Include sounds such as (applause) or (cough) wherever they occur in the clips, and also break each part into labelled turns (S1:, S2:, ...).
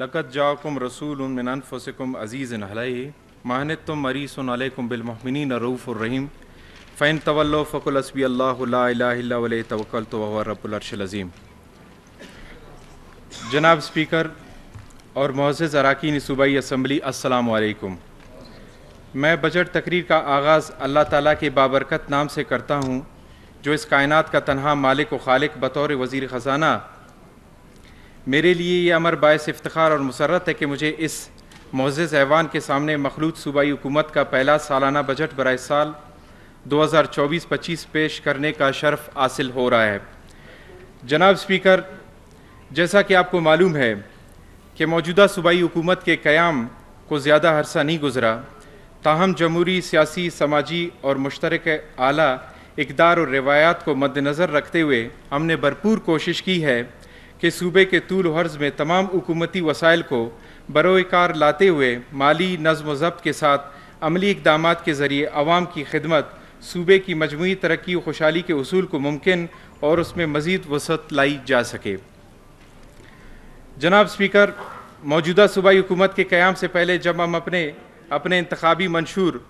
S1: लकत जाकुम रसूल मिन अज़ीज़ इन हलई माहन तुम मरीसन अलैकुम बिलमहमिन रऊफ़ुररहीम फ़ैन तवल फ़कुल असबी अल्लाह तवकल तो रबुलरशलज़ीम जनाब स्पीकर और मोज़ अरकान सूबाई असम्बली असलकुम मैं बजट तकरीर का आगाज़ अल्लाह ताली के बाबरकत नाम से करता हूँ जो इस कायनात का तनहा मालिक व खालिक बतौर वज़ी ख़जाना मेरे लिए ये अमर बायस इफ्तार और मसरत है कि मुझे इस मोज़ ऐवान के सामने मखलूत सूबाई हुकूमत का पहला सालाना बजट बर साल 2024-25 पेश करने का शर्फ हासिल हो रहा है जनाब स्पीकर जैसा कि आपको मालूम है कि मौजूदा सूबाई हुकूमत के क़्याम को ज़्यादा हरसा नहीं गुज़रा ताहम जमहूरी सियासी समाजी और मुश्तरक आला इकदार और रवायात को मद्दनज़र रखते हुए हमने भरपूर कोशिश की है कि सूबे के तूल हर्ज में तमाम हुकूमती वसाइल को बरोकार लाते हुए माली नज़म ज़ब्त के साथ अमली इकदाम के ज़रिए आवाम की खिदमत सूबे की मजमू तरक्की खुशहाली के असूल को मुमकिन और उसमें मज़ीद वसत लाई जा सके जनाब स्पीकर मौजूदा सूबाई हुकूमत के क़्याम से पहले जब हम अपने अपने इंतबी मंशूर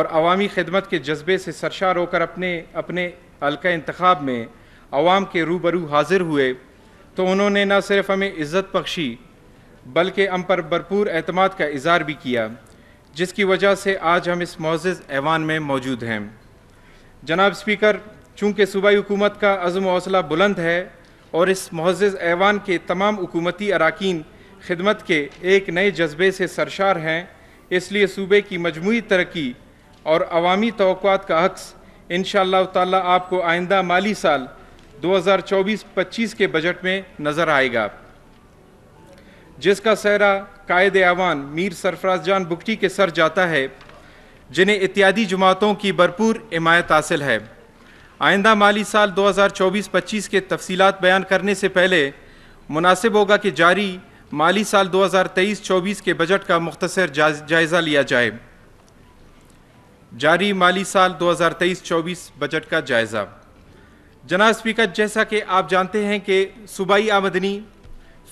S1: और अवामी खदमत के जज्बे से सरशार होकर अपने अपने हल्का इंतखब में आवाम के रूबरू हाजिर हुए तो उन्होंने न सिर्फ हमें इज़्ज़त बख्शी बल्कि हम पर भरपूर अतमाद का इजहार भी किया जिसकी वजह से आज हम इस मोज़ ऐवान में मौजूद हैं जनाब स्पीकर चूँकि सूबाई हुकूमत का अज़म हौसला बुलंद है और इस मोज़ ऐवान के तमाम हुकूमती अरकान खिदमत के एक नए जज्बे से सरशार हैं इसलिए सूबे की मजमू तरक्की और अवामी तो का अक्स इन ताला आपको आइंदा माली साल 2024-25 के बजट में नजर आएगा जिसका सहरा कायद आवान मीर सरफराज जान बुकटी के सर जाता है जिन्हें इत्यादि जमातों की भरपूर हमायत हासिल है आइंदा माली साल 2024-25 के तफसीलात बयान करने से पहले मुनासिब होगा कि जारी माली साल 2023-24 के बजट का मुख्तर जायज़ा लिया जाए जारी माली साल 2023-24 बजट का जायज़ा जना स्पीकर जैसा कि आप जानते हैं कि सूबाई आमदनी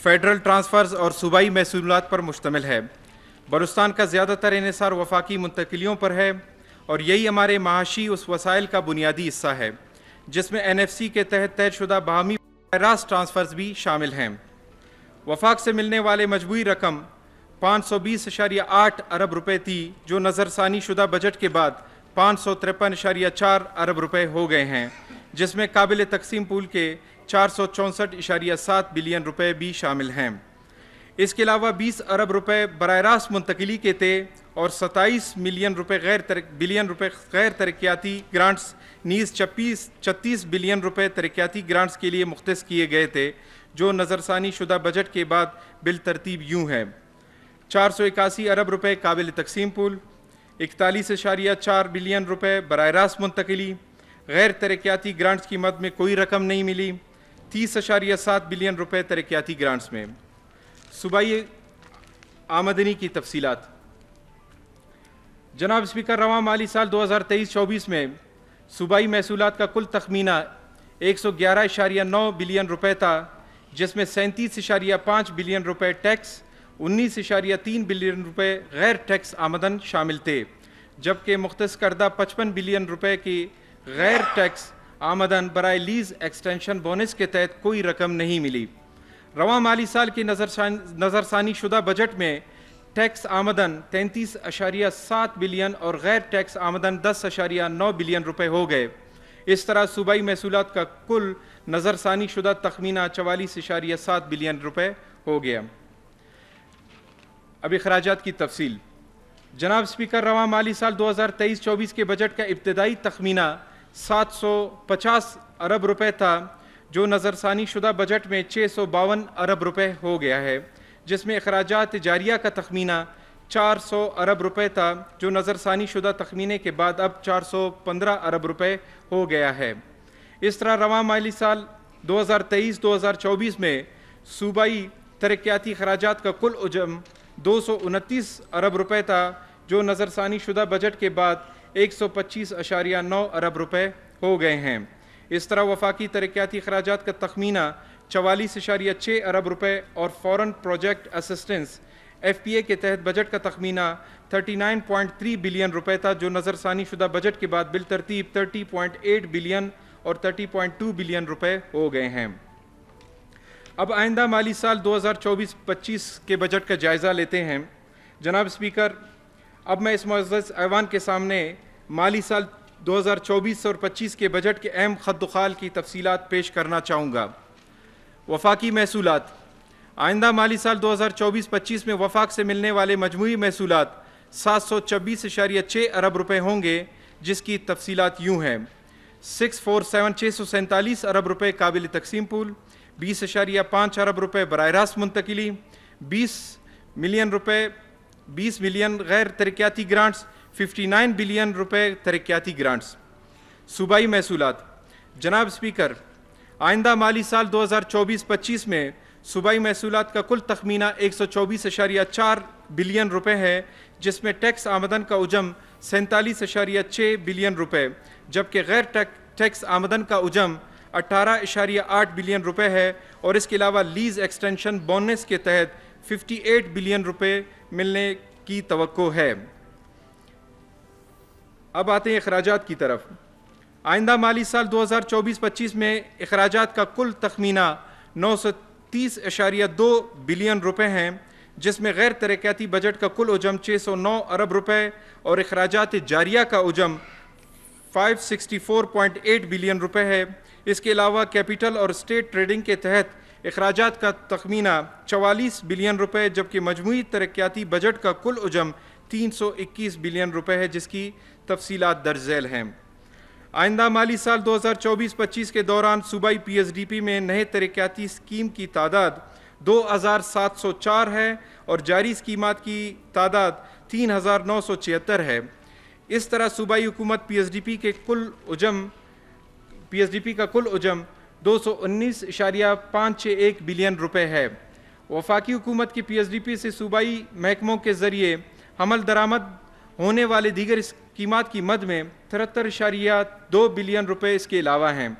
S1: फेडरल ट्रांसफ़र्स और सूबाई महसूलत पर मुश्तमिल है बलुस्तान का ज़्यादातर इसार वफाकी मुंतकलियों पर है और यही हमारे माशी उस वसाइल का बुनियादी हिस्सा है जिसमें एन एफ सी के तहत तयशुदा बाहमी रास्त ट्रांसफ़र्स भी शामिल हैं वफाक से मिलने वाले मजबूरी रकम पाँच सौ बीस इशारिया आठ अरब रुपये थी जो नज़रसानी शुदा बजट के बाद पाँच सौ तिरपन इशारिया चार अरब रुपये हो गए हैं जिसमें काबिल तकसीम पुल के चार सौ चौंसठ इशारिया सात बिलियन रुपए भी शामिल हैं इसके अलावा 20 अरब रुपए बर रास्त मुंतकली के थे और 27 मिलियन रुपए गैर तर बिलियन रुपए गैर तरक्याती ग्रांट्स नीज छब्बीस छत्तीस बिलियन रुपए तरक्याती ग्रांट्स के लिए मुख्त किए गए थे जो नज़रसानी शुदा बजट के बाद बिल तरतीब यूँ है चार सौ इक्यासी अरब रुपये काबिल तकसीम पुल इकतालीस इशारिया चार बिलियन रुपये बर रास्त मुंतकली गैर तरक्याती ग्रांट्स की मद में कोई रकम नहीं मिली तीस अशारिया सात बिलियन रुपए तरक्याती ग्रांट्स में सूबाई आमदनी की तफसीत जनाब स्पीकर रवा माली साल 2023-24 में सूबाई महसूल का कुल तखमीना एक सौ ग्यारह इशारिया नौ बिलियन रुपए था जिसमें सैंतीस इशारिया पाँच बिलियन रुपए टैक्स उन्नीस इशारिया तीन बिलियन रुपए गैर टैक्स आमदन शामिल थे जबकि मुख्त करदा पचपन बिलियन रुपए की गैर टैक्स आमदन बरए लीज एक्सटेंशन बोनस के तहत कोई रकम नहीं मिली रवा माली साल की नज़रसानी शुदा बजट में टैक्स आमदन तैंतीस अशारिया सात बिलियन और गैर टैक्स आमदन दस अशारिया नौ बिलियन रुपये हो गए इस तरह सूबाई महसूल का कुल नज़रसानी शुदा तखमीना चवालीस अशारिया सात बिलियन रुपये हो गया अब अखराज की तफसील जनाब स्पीकर रवा माली साल दो हज़ार तेईस चौबीस के बजट का इब्तदाई तखमीना 750 अरब रुपए था जो नज़रसानी शुदा बजट में छः अरब रुपए हो गया है जिसमें अखराज जारिया का तखमीना 400 अरब रुपए था जो नज़रसानी शुदा तखमीने के बाद अब 415 अरब रुपए हो गया है इस तरह रवा माली साल 2023-2024 में सूबाई तरक्याती अखराज का कुल उजम दो अरब रुपए था जो नज़रसानी शुदा बजट के बाद नौ अरब रुपए हो गए हैं इस तरह वफाकी तरक्याती अखराज का तखमीना चवालीस इशारिया छः अरब रुपए और foreign project assistance F P A के तहत बजट का तखमीना 39.3 बिलियन रुपए था जो नज़रसानी शुदा बजट के बाद बिलतरतीब 30.8 बिलियन और 30.2 बिलियन रुपए हो गए हैं अब आइंदा माली साल 2024-25 के बजट का जायज़ा लेते हैं जनाब स्पीकर अब मैं इस मज़ ऐवान के सामने माली साल 2024 और 25 के बजट के अहम खदखाल की तफसीत पेश करना चाहूँगा वफाकी महसूल आइंदा माली साल 2024-25 में वफाक से मिलने वाले मजमू महसूल सात सौ छब्बीस इशारिया छः अरब रुपये होंगे जिसकी तफसीत यूँ हैं सिक्स फोर सेवन छः सौ सैंतालीस अरब रुपये काबिल तकसीम पुल बीस इशारिया पाँच अरब रुपये बर रास्त मुंतकली बीस मिलियन रुपये बीस मिलियन गैर तरक्याती ग्रांट्स 59 बिलियन रुपए तरक्याती ग्रांट्स सूबाई महसूलत जनाब स्पीकर आइंदा माली साल 2024-25 में सूबाई महसूलत का कुल तखमीना एक सौ चौबीस अशारिया चार बिलियन रुपए है जिसमें टैक्स आमदन का उजम सैंतालीस अशारिया छः बिलियन रुपए जबकि गैर टैक्स आमदन का उजम अट्ठारह अशारिया आठ बिलियन रुपए है और इसके अलावा लीज एक्सटेंशन बोनस के तहत 58 बिलियन रुपए मिलने की तो है अब आते हैं अखराज की तरफ आइंदा माली साल 2024-25 में अखराज का कुल तखमीना नौ सौ तीस अशारिया दो बिलियन रुपए हैं जिसमें गैर तरक्याती बजट का कुल उजम 609 अरब रुपए और अखराज जारिया का उजम 564.8 बिलियन रुपए है इसके अलावा कैपिटल और स्टेट ट्रेडिंग के तहत अखराज का तखमीना 44 बिलियन रुपए जबकि मजमू तरक्याती बजट का कुल उजम 321 बिलियन रुपए है जिसकी तफसीत दर्ज हैं आइंदा माली साल 2024-25 के दौरान सूबाई पीएसडीपी में नए तरक्याती स्कीम की तादाद 2,704 है और जारी स्कीमत की तादाद छिहत्तर है इस तरह सूबाई हुकूमत पीएसडीपी के कुल उजम पीएसडीपी का कुल उजम दो सौ उन्नीस इशारिया पाँच छः एक बिलियन रुपये है वफाकी हुकूमत की पीएसडीपी से सूबाई महकमों के ज़रिए हमल दरामद होने वाले दीगर कीमत की मद में तिहत्तर इशारिया दो बिलियन रुपये इसके अलावा हैं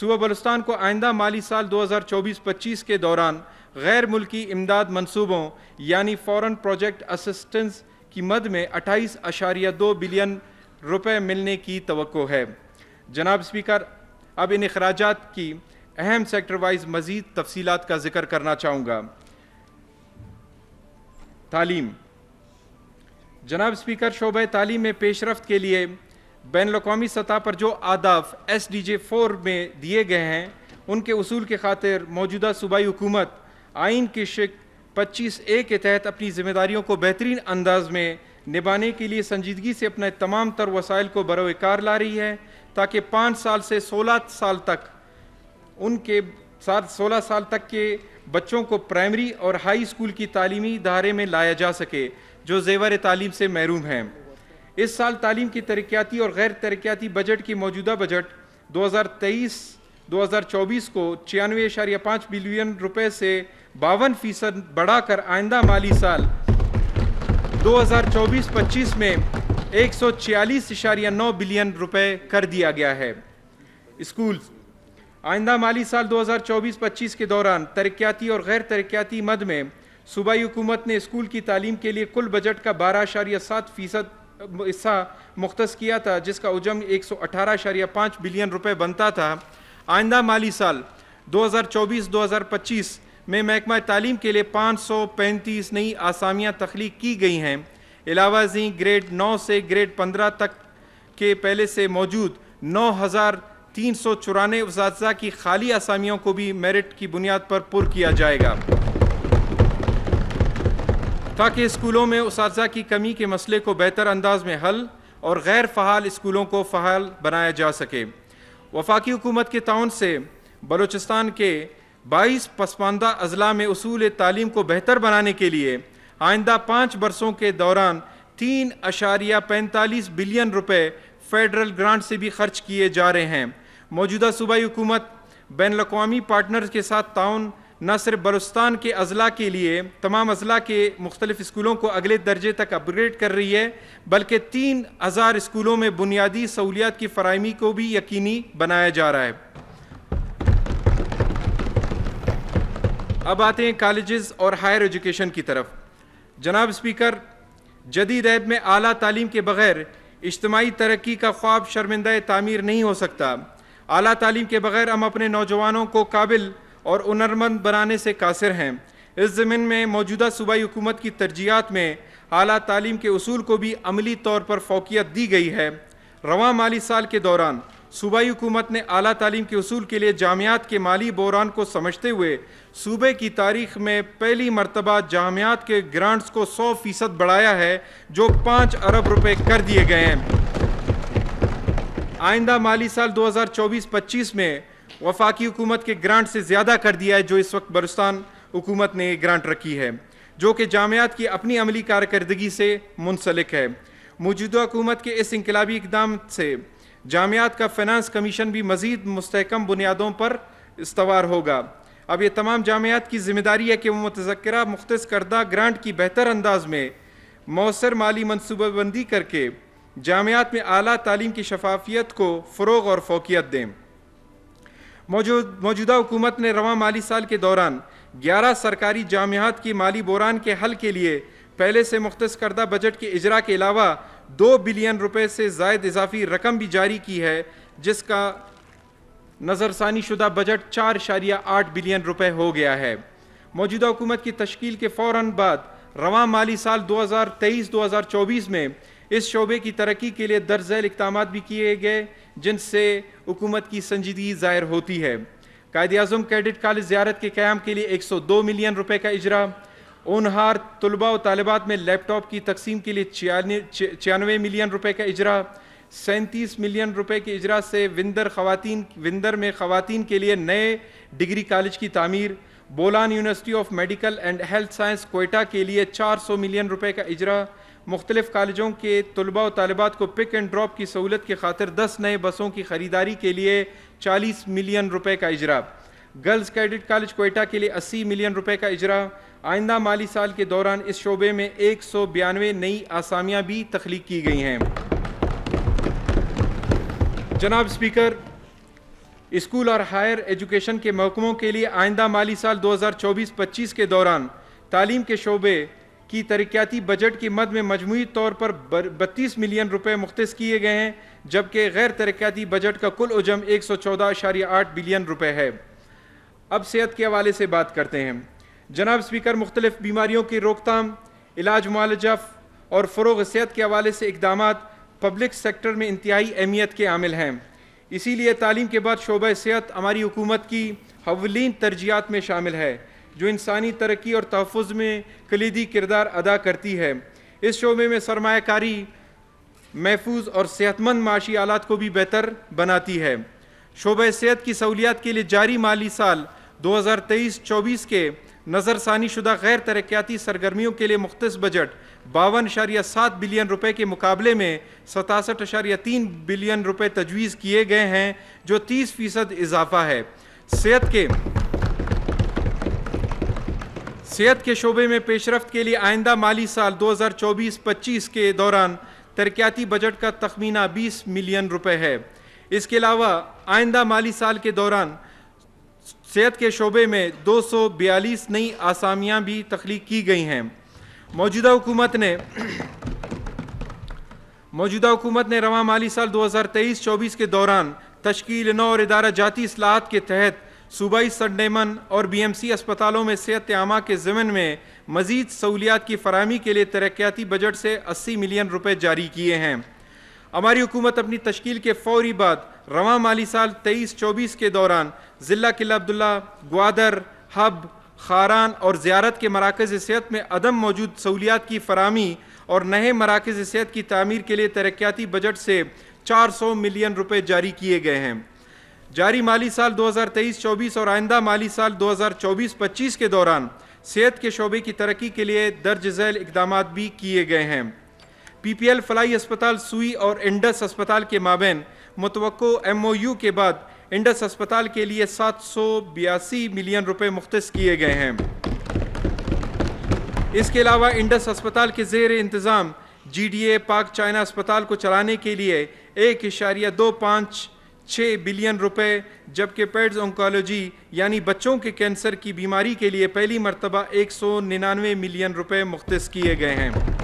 S1: सुबह बलुस्तान को आइंदा माली साल 2024-25 के दौरान गैर मुल्की इमदाद मनसूबों यानी फॉरन प्रोजेक्ट असिस्टेंस की मद में अट्ठाईस अशारिया दो बिलियन रुपये मिलने की तो है जनाब स्पीकर अब इन अखराज की अहम सेक्टर वाइज मज़ीद तफसीत का जिक्र करना चाहूँगा तालीम जनाब स्पीकर शोब तालीम में पेशरफ के लिए बैन अवी सतह पर जो आदाफ एस डी जे फोर में दिए गए हैं उनके असूल के खातिर मौजूदा सूबाई हुकूमत आइन की शिक पच्चीस ए के तहत अपनी जिम्मेदारियों को बेहतरीन अंदाज में निभाने के लिए संजीदगी से अपने तमाम तर वसाइल को बरोकार ला रही है ताकि पाँच साल से सोलह साल तक उनके साथ सोलह साल तक के बच्चों को प्राइमरी और हाई स्कूल की तालीमी दायरे में लाया जा सके जो जेवर तालीम से महरूम हैं इस साल तालीम की तरक्याती और गैर तरक्याती बजट की मौजूदा बजट 2023-2024 को छियानवे इशारिया पाँच बिलियन रुपये से बावन फीसद बढ़ाकर आइंदा माली साल 2024-25 में एक सौ छियालीस नौ बिलियन रुपए कर दिया गया है स्कूल आइंदा माली साल 2024-25 के दौरान तरक्याती और गैर तरक्याती मद में सूबाई हुकूमत ने स्कूल की तालीम के लिए कुल बजट का बारह अशारिया सात फ़ीसद हिस्सा मुख्त किया था जिसका उजम एक सौ अठारह अशारिया पाँच बिलियन रुपये बनता था आइंदा माली साल दो हज़ार चौबीस दो हज़ार पच्चीस में महकमा तालीम के लिए पाँच सौ पैंतीस नई आसामियाँ तख्लीक की गई हैं अलावा जी ग्रेड नौ से ग्रेड पंद्रह तक के पहले से मौजूद नौ हज़ार तीन सौ चौरानवे की खाली आसामियों को भी मेरिट की बुनियाद पर पुर किया जाएगा ताकि स्कूलों में उस की कमी के मसले को बेहतर अंदाज में हल और गैर फ़हाल स्कूलों को फ़हाल बनाया जा सके वफाकी हुकूमत के ताउन से बलूचिस्तान के बाईस पसमानदा अजला में असूल तालीम को बेहतर बनाने के लिए आइंदा पाँच बरसों के दौरान तीन अशारिया पैंतालीस बिलियन रुपए फेडरल ग्रांट से भी खर्च किए जा रहे हैं मौजूदा सूबाई हुकूमत बैन अवी पार्टनर के साथ ताउन न सिर्फ बलुस्तान के अजला के लिए तमाम अजला के मुख्तलिफ स्कूलों को अगले दर्जे तक अपग्रेड कर रही है बल्कि तीन हज़ार स्कूलों में बुनियादी सहूलियात की फरहमी को भी यकीनी बनाया जा रहा है अब आते हैं कॉलेज़ और हायर एजुकेशन की तरफ जनाब स्पीकर जदीद ऐब में अली तालीम के बग़ैर इज्तमाही तरक्की का ख्वाब शर्मिंदा तामीर नहीं हो सकता अली तालीम के बग़ैर हम अपने नौजवानों को काबिल और हनरमंद बनाने से कासिर हैं इस ज़मीन में मौजूदा सूबाई हुकूमत की तरजीहत में अली तालीम के असूल को भी अमली तौर पर फोकियत दी गई है रवा माली साल के दौरान सूबाई हुकूमत ने अली तालीम के असूल के लिए जामियात के माली बहरान को समझते हुए सूबे की तारीख में पहली मरतबा जामियात के ग्रांट्स को सौ फ़ीसद बढ़ाया है जो पाँच अरब रुपये कर दिए गए हैं आइंदा माली साल दो हज़ार चौबीस पच्चीस में वफाकी हुकूमत के ग्रांट से ज़्यादा कर दिया है जो इस वक्त बलुस्तान हुकूमत ने ग्रांट रखी है जो कि जामियात की अपनी अमली कारकर्दगी से मुंसलिक है मौजूदा हुकूमत के इस इनकलाबी इकदाम से जामियात का फाइनेंस कमीशन भी मज़ीद मस्तकम बुनियादों पर इस्तवार होगा अब ये तमाम जामियात की जिम्मेदारी है कि वह मुतजरा मुख्त करदा ग्रांट की बेहतर अंदाज में मौसर माली मनसूबाबंदी करके जामियात में अली तालीम की शफाफियत को फ़रोग और फोकियत दें मौजूदा हुकूमत ने रवा माली साल के दौरान ग्यारह सरकारी जामियात की माली बोरान के हल के लिए पहले से मुख्त करदा बजट के इजरा के अलावा दो बिलियन रुपये से जायद इजाफी रकम भी जारी की है जिसका नज़रसानी शुदा बजट चार इशारिया आठ बिलियन रुपये हो गया है मौजूदा हुकूमत की तश्ील के फ़ौर बाद रवा माली साल 2023-2024 में इस शोबे की तरक्की के लिए दर्ज इकदाम भी किए गए जिनसे हुकूमत की संजीदगी ज़ाहिर होती है कायद अजम कैडेट कॉलेज ज्यारत के क्याम के लिए 102 मिलियन रुपए का इजरा ओनहार तलबा और तालबात में लैपटॉप की तकसीम के लिए छियानवे मिलियन रुपए का इजरा सैंतीस मिलियन रुपए के इजरा से विंदर खातन विंदर में खातन के लिए नए डिग्री कॉलेज की तमीर Bolan University of Medical and Health Science Quetta के लिए चार सौ मिलियन रुपए का इजरा मुख्तलिफ़ कॉलेजों के तलबा व तलबात को पिक एंड ड्रॉप की सहूलत की खातिर दस नए बसों की ख़रीदारी के लिए चालीस मिलियन रुपये का इजरा गर्ल्स कैडेट कॉलेज कोयटा के लिए अस्सी मिलियन रुपये का इजरा आइंदा माली साल के दौरान इस शोबे में एक सौ बयानवे नई आसामियाँ भी तख्लीक की गई हैं जनाब स्पीकर स्कूल और हायर एजुकेशन के महकमों के लिए आइंदा माली साल 2024-25 के दौरान तालीम के शोबे की तरक्याती बजट की मद में मजमू तौर पर बत्तीस मिलियन रुपये मुख्त किए गए हैं जबकि गैर तरक्याती बजट का कुल उजम एक सौ चौदह अशारिया आठ बिलियन रुपये है अब सेहत के हवाले से बात करते हैं जनाब स्पीकर मुख्तलिफ बीमारियों की रोकथाम इलाज मालजफ और फ़रोग सेहत के हवाले से इकदाम पब्लिक सेक्टर में इंतहाई अहमियत के आमिल हैं इसीलिए तालीम के बाद शोबा सेहत हमारी हुकूमत की हवलिन तरजियात में शामिल है जो इंसानी तरक्की और तहफ़ में कलीदी किरदार अदा करती है इस शोबे में सरमाकारी महफूज और सेहतमंद माशी आलात को भी बेहतर बनाती है शोबे सेहत की सहूलियात के लिए जारी माली साल 2023-24 के नज़रसानी शुदा गैर तरक्याती सरगर्मियों के लिए मुख्त बजट बावन अशारिया सात बिलियन रुपये के मुकाबले में सतासठ अशारिया तीन बिलियन रुपये तजवीज़ किए गए हैं जो तीस फ़ीसद इजाफा है सेहत के सेहत के शोबे में पेशरफ के लिए आइंदा माली साल 2024-25 के दौरान तरक्याती बजट का तखमीना 20 मिलियन रुपए है इसके अलावा आइंदा माली साल के दौरान सेहत के शोबे में 242 नई आसामियाँ भी तख्लीक की गई हैं मौजूदा हुकूमत ने मौजूदा हुकूमत ने रवा माली साल 2023-24 के दौरान तश्कील नौ और इदारा जाती असलाहत के तहत सूबाई सडेमन और बीएमसी अस्पतालों में सेहत आमा के ज़मन में मजीद सहूलियात की फरहमी के लिए तरक्याती बजट से अस्सी मिलियन रुपये जारी किए हैं हमारी हुकूमत अपनी तश्कील के फौरी बाद रवा माली साल तेईस चौबीस के दौरान ज़िला किला अब्दुल्ला ग्वादर हब खारान और ज़्यारत के मराकज़ सेहत में अदम मौजूद सहूलियात की फरहमी और नए मराकज़ सेहत की तमीर के लिए तरक्याती बजट से सौ मिलियन रुपये जारी किए गए हैं जारी माली साल 2023-24 और आइंदा माली साल 2024-25 के दौरान सेहत के शोबे की तरक्की के लिए दर्ज झैल इकदाम भी किए गए हैं पी पी एल फलाई अस्पताल सुई और इंडस अस्पताल के माबेन मुतवक़ एम ओ यू के बाद इंडस अस्पताल के लिए सात सौ बयासी मिलियन रुपये मुख्त किए गए हैं इसके अलावा इंडस अस्पताल के जेर इंतज़ाम जी डी ए पाक चाइना अस्पताल को चलाने के लिए एक इशारिया दो पाँच छः बिलियन रुपए जबकि पेड्स ओंकोलॉजी यानी बच्चों के कैंसर की बीमारी के लिए पहली मरतबा एक सौ निन्यानवे मिलियन रुपए मुख्त किए गए हैं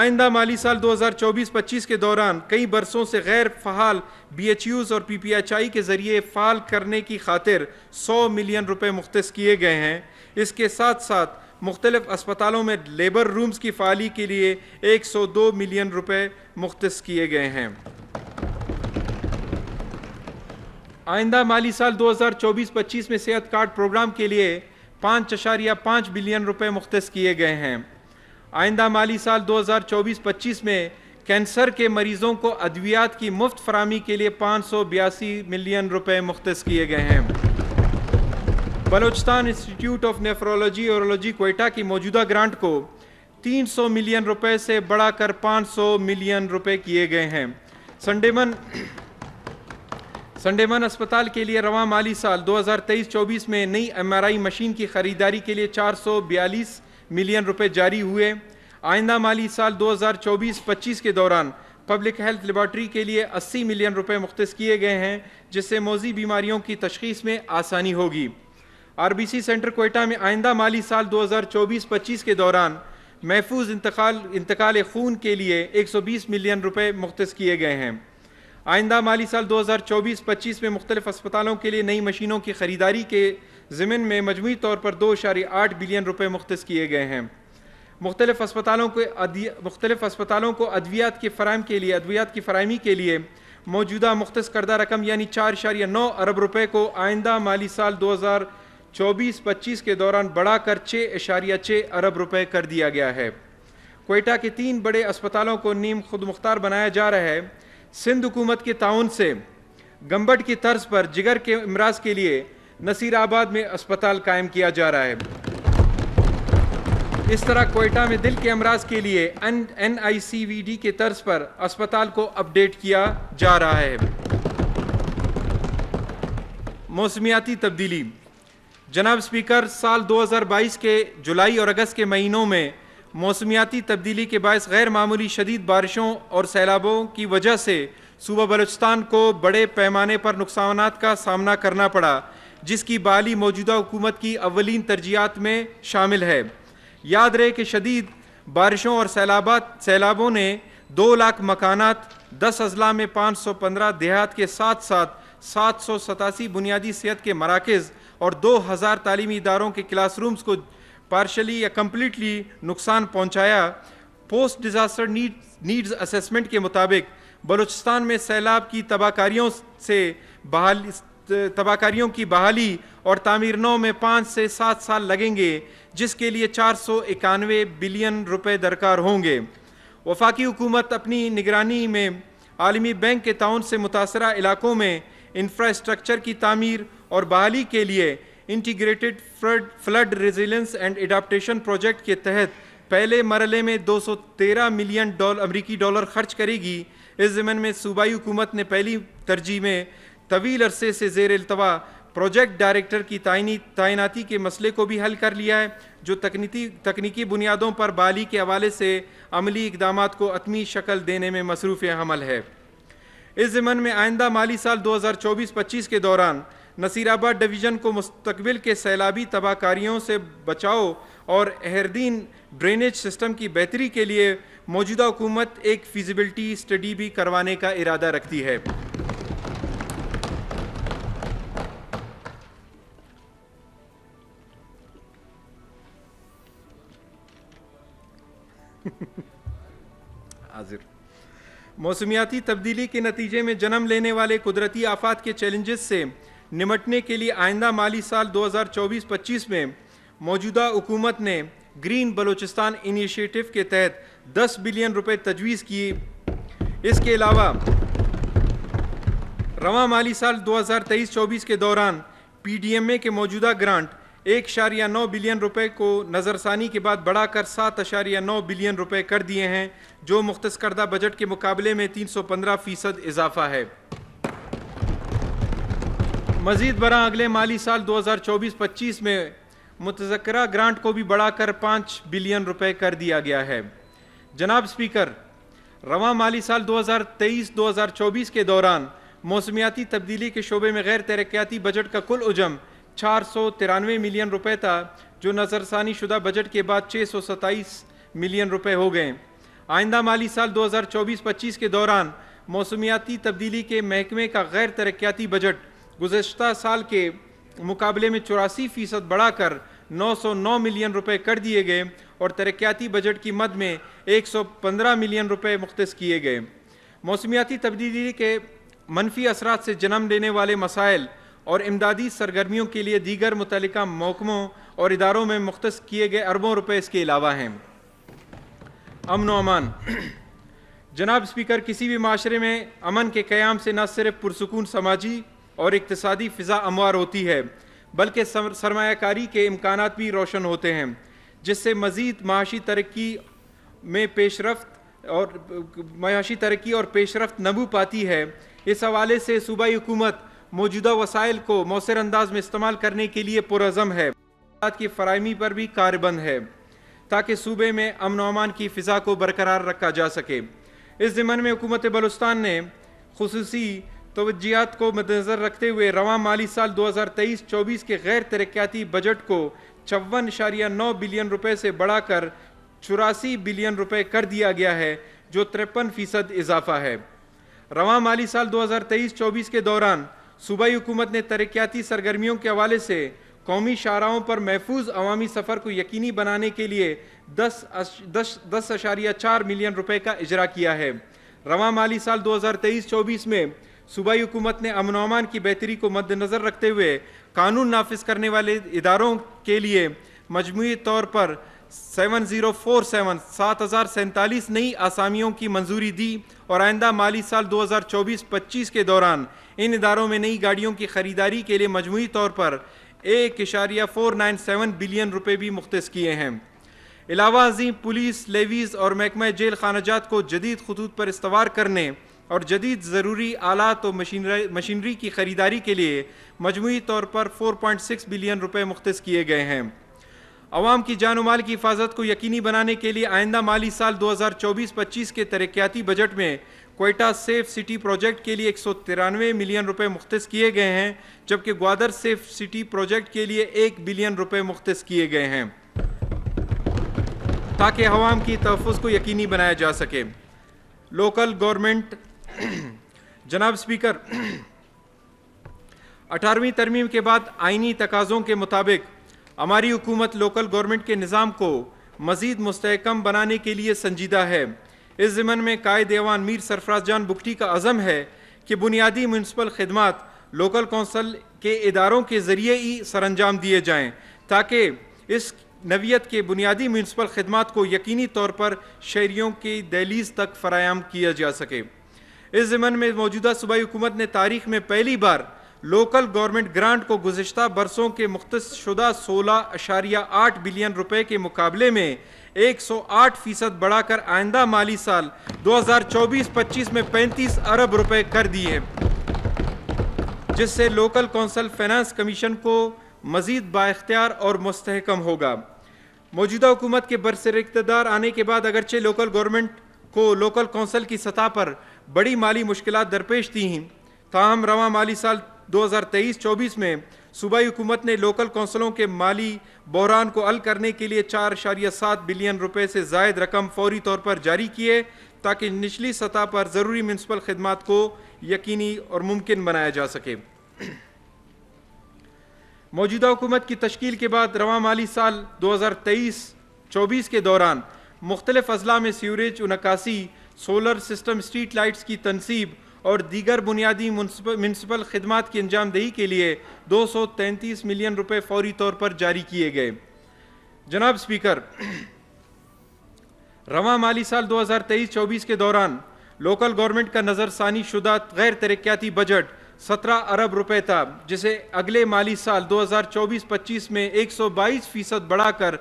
S1: आइंदा माली साल 2024-25 के दौरान कई बरसों से गैर फ़हाल बी एच यूज़ और पी पी एच आई के ज़रिए फ़ाल करने की खातिर 100 मिलियन रुपए मुख्त किए गए हैं इसके साथ साथ मुख्तलिफ अस्पतालों में लेबर रूम्स की फ़ाली के लिए 102 मिलियन रुपए मुख्त किए गए हैं आइंदा माली साल 2024-25 में सेहत कार्ड प्रोग्राम के लिए पाँच अशारिया पाँच बिलियन रुपए मुख्त किए गए हैं आइंदा माली साल 2024-25 में कैंसर के मरीजों को अद्वियात की मुफ्त फरामी के लिए पाँच मिलियन रुपए मुख्त किए गए हैं Balochistan institute of nephrology urology Quetta की मौजूदा ग्रांट को 300 मिलियन रुपए से बढ़ाकर 500 मिलियन रुपए किए गए हैं संडेमन संडेमन अस्पताल के लिए रवा माली साल 2023-24 में नई एमआरआई मशीन की खरीदारी के लिए 442 मिलियन रुपए जारी हुए आइंदा माली साल 2024-25 के दौरान पब्लिक हेल्थ लेबॉर्ट्री के लिए 80 मिलियन रुपए मुख्त किए गए हैं जिससे मौजी बीमारियों की तशखीस में आसानी होगी आरबीसी सेंटर कोयटा में आइंदा माली साल 2024-25 के दौरान महफूज इंतकाल इंतकाल खून के लिए 120 मिलियन रुपए मुख्त किए गए हैं आइंदा माली साल 2024-25 में मुख्तलिफ अस्पतालों के लिए नई मशीनों की ख़रीदारी के ज़मीन में मजमू तौर पर दो इशारे आठ बिलियन रुपये मुख्त किए गए हैं मुख्तलिफ अस्पतालों के मुख्तलिफ अस्पतालों को अद्वियात के फ़राम के लिए अद्वियात की फरहमी के लिए मौजूदा मुख्त करदा रकम यानी चार इशारिया नौ अरब रुपये को आइंदा माली साल दो हज़ार चौबीस पच्चीस के दौरान बढ़ाकर छः इशारिया छः अरब रुपये कर दिया गया है कोयटा के तीन बड़े अस्पतालों को नीम खुद मुख्तार बनाया जा रहा है सिंध हुकूमत के ताउन से गंबट की तर्ज पर जिगर के अमराज के लिए नसीराबाद में अस्पताल कायम किया जा रहा है इस तरह कोयटा में दिल के अमराज के लिए N I C V D के तर्ज पर अस्पताल को अपडेट किया जा रहा है मौसमियाती तब्दीली जनाब स्पीकर साल 2022 के जुलाई और अगस्त के महीनों में मौसमियाती तब्दीली के बायस गैर मामूली शदीद बारिशों और सैलाबों की वजह से सूबा बलूचिस्तान को बड़े पैमाने पर नुकसान का सामना करना पड़ा जिसकी बाली मौजूदा हुकूमत की अवलिन तरजीहत में शामिल है याद रहे कि शदीद बारिशों और सैलाबा सैलाबों ने दो लाख मकाना दस अजला में पाँच सौ पंद्रह देहात के साथ साथ सात सौ सतासी बुनियादी सेहत के मराकज़ और दो हज़ार तालीमी इदारों के क्लासरूम्स को पार्शली या कम्प्लीटली नुकसान पहुँचाया post disaster need needs assessment के मुताबिक बलूचिस्तान में सैलाब की तबाहकारियों से बहाल तबाहकारियों की बहाली और तामीर नौ में पाँच से सात साल लगेंगे जिसके लिए चार सौ इक्यानवे बिलियन रुपये दरकार होंगे वफाकी हुकूमत अपनी निगरानी में आलमी बैंक के ताउन से मुतासर इलाकों में इंफ्रास्ट्रक्चर की तमीर और बहाली के लिए integrated flood flood resilience and adaptation project के तहत पहले मरले में 213 मिलियन डॉलर अमरीकी डॉलर खर्च करेगी इस ज़मन में सूबाई हुकूमत ने पहली तरजीह में तवील अरसे से जेर अल्तवा प्रोजेक्ट डायरेक्टर की तयनी तैनाती के मसले को भी हल कर लिया है जो तकनीकी तकनीकी बुनियादों पर बाली के हवाले से अमली इकदाम को अतमी शक्ल देने में मसरूफ़ अमल है इस ज़मन में आइंदा माली साल 2024-25 के दौरान नसीराबाद डिवीज़न को मुस्तबिल के सैलाबी तबाहकारियों से बचाओ और अहरदीन ड्रेनेज सिस्टम की बेहतरी के लिए मौजूदा हुकूमत एक फिजिबिलिटी स्टडी भी करवाने का इरादा रखती है मौसमियाती तब्दीली के नतीजे में जन्म लेने वाले कुदरती आफात के चैलेंजेस से निमटने के लिए आइंदा माली साल 2024-25 में मौजूदा हुकूमत ने ग्रीन बलूचिस्तान इनिशिएटिव के तहत 10 बिलियन रुपए तजवीज़ किए इसके अलावा रवा माली साल 2023-24 के दौरान पीडीएमए के मौजूदा ग्रांट एक शारिया नौ बिलियन रुपए को नज़रसानी के बाद बढ़ाकर सात अशारिया नौ बिलियन रुपए कर दिए हैं जो मुख्त करदा बजट के मुकाबले में 315 फ़ीसद इजाफा है मजीद बरा अगले माली साल 2024-25 में मुतजकरा ग्रांट को भी बढ़ाकर पाँच बिलियन रुपए कर दिया गया है जनाब स्पीकर रवा माली साल 2023-2024 के दौरान मौसमियाती तब्दीली के शोबे में गैर तरक्याती बजट का कुल उजम चार सौ तिरानवे मिलियन रुपए था जो नज़रसानी शुदा बजट के बाद छः सौ सताईस मिलियन रुपए हो गए आइंदा माली साल 2024-25 के दौरान मौसमियाती तब्दीली के महकमे का गैर तरक्याती बजट गुजशत साल के मुकाबले में चौरासी फीसद बढ़ाकर 909 मिलियन रुपए कर दिए गए और तरक्याती बजट की मद में 115 मिलियन रुपए मुख्त किए गए मौसमियाती तब्दीली के मनफी असरा से जन्म लेने वाले मसाइल और इमदादी सरगर्मियों के लिए दीगर मुतल महकमों और इदारों में मुख्त किए गए अरबों रुपये इसके अलावा हैं अमन अमान जनाब स्पीकर किसी भी माशरे में अमन के क़्याम से न सिर्फ पुरसकून समाजी और इकतदी फ़िज़ा अमवार होती है बल्कि सरमाकारी के इम्कान भी रोशन होते हैं जिससे मज़ीद माशी तरक्की में पेशरफ और माशी तरक्की और पेशरफ नबू पाती है इस हवाले से सूबाई हुकूमत मौजूदा वसाइल को मौसर अंदाज में इस्तेमाल करने के लिए पुरज़म है की फरहमी पर भी कारबंद है ताकि सूबे में अमन अमान की फ़िज़ा को बरकरार रखा जा सके इस ज़मन में हुकूमत बलुस्तान ने खसूसी तोज्जियात को मद्देनज़र रखते हुए रवा माली साल 2023-24 के गैर तरक्याती बजट को चौवन इशारिया नौ बिलियन रुपए से बढ़ाकर चौरासी बिलियन रुपए कर दिया गया है जो तिरपन फीसद इजाफा है रवा माली साल 2023-24 के दौरान सूबाई हुकूमत ने तरक्याती सरगर्मियों के हवाले से कौमी शाहराओं पर महफूज अवामी सफ़र को यकीनी बनाने के लिए दस दस दस अशारिया चार मिलियन रुपये का इजरा किया है रवा माली साल तेईस चौबीस में सूबाई हुकूमत ने अमन अमान की बेहतरी को मद्दनज़र रखते हुए कानून नाफिज करने वाले इदारों के लिए मजमू तौर पर सेवन ज़ीरो फोर सेवन सात हज़ार सैंतालीस नई आसामियों की मंजूरी दी और आइंदा माली साल दो हज़ार चौबीस पच्चीस के दौरान इन इदारों में नई गाड़ियों की ख़रीदारी के लिए मजमू तौर पर एक इशारिया फोर नाइन सेवन बिलियन रुपये भी मुख्त किए हैं अलावा अजीम पुलिस लेवीज़ और महकमा जेल खानाजात को जदीद खतूत पर इस्तवार करने और जदीद ज़रूरी आला तो मशीनरी मशीनरी की ख़रीदारी के लिए मजमू तौर पर 4.6 बिलियन रुपये मुख्त किए गए हैं अवाम की जान माल की हिफाजत को यकीनी बनाने के लिए आइंदा माली साल 2024-25 के तरक्याती बजट में कोयटा सेफ सिटी प्रोजेक्ट के लिए एक सौ तिरानवे मिलियन रुपए मुख्त किए गए हैं जबकि ग्वादर सेफ सिटी प्रोजेक्ट के लिए एक बिलियन रुपए मुख्त किए गए हैं ताकि अवाम की तहफ़ को यकीनी बनाया जा सके लोकल गवर्नमेंट (clears throat) जनाब स्पीकर अठारहवीं तरमीम के बाद आइनी तकाज़ों के मुताबिक हमारी हुकूमत लोकल गवर्नमेंट के निज़ाम को मज़ीद मस्तकम बनाने के लिए संजीदा है इस ज़मन में काय देवान मीर सरफराज जान बुगटी का अज़म है कि बुनियादी म्यूनसिपल खदमात लोकल कौंसल के इदारों के ज़रिए ही सरंजाम दिए जाएँ ताकि इस नवीत के बुनियादी म्यूनसिपल खदमात को यकीनी तौर पर शहरीों की दहलीज तक फ़राहम किया जा सके इस ज़मन में मौजूदा सूबाई हुकूमत ने तारीख में पहली बार लोकल गवर्नमेंट ग्रांट को गुजशत बरसों के मुख्त शुदा सोलह अशारिया आठ बिलियन रुपये के मुकाबले में एक सौ आठ फीसद बढ़ाकर आइंदा माली साल दो हज़ार चौबीस पच्चीस में पैंतीस अरब रुपये कर दिए जिससे लोकल कौंसल फाइनेंस कमीशन को मजीद बाख्तियार और मस्तकम होगा मौजूदा हुकूमत के बरसर इकतदार आने के बाद अगरचे लोकल गवर्नमेंट को लोकल कौंसल की सतह पर बड़ी माली मुश्किल दरपेश थी ताहम रवा माली साल 2023-24 में सूबाई हुकूमत ने लोकल कौंसलों के माली बहरान को हल करने के लिए चार अशारिया सात बिलियन रुपये से जायद रकम फौरी तौर पर जारी किए ताकि निचली सतह पर ज़रूरी म्यूनसिपल खदमात को यकीनी और मुमकिन बनाया जा सके मौजूदा हुकूमत की तश्कील के बाद रवा माली साल 2023-24 के दौरान मुख्तलिफ अजला में सीवरेज उनकासी सोलर सिस्टम स्ट्रीट लाइट्स की तनसीब और दीगर बुनियादी म्यूनसिपल खदमात की अंजामदही के लिए 233 मिलियन रुपए फौरी तौर पर जारी किए गए जनाब स्पीकर रवा माली साल 2023-24 के दौरान लोकल गवर्नमेंट का नज़रसानी शुदा गैर तरक्याती बजट 17 अरब रुपए था जिसे अगले माली साल 2024-25 में 122 फीसद बढ़ाकर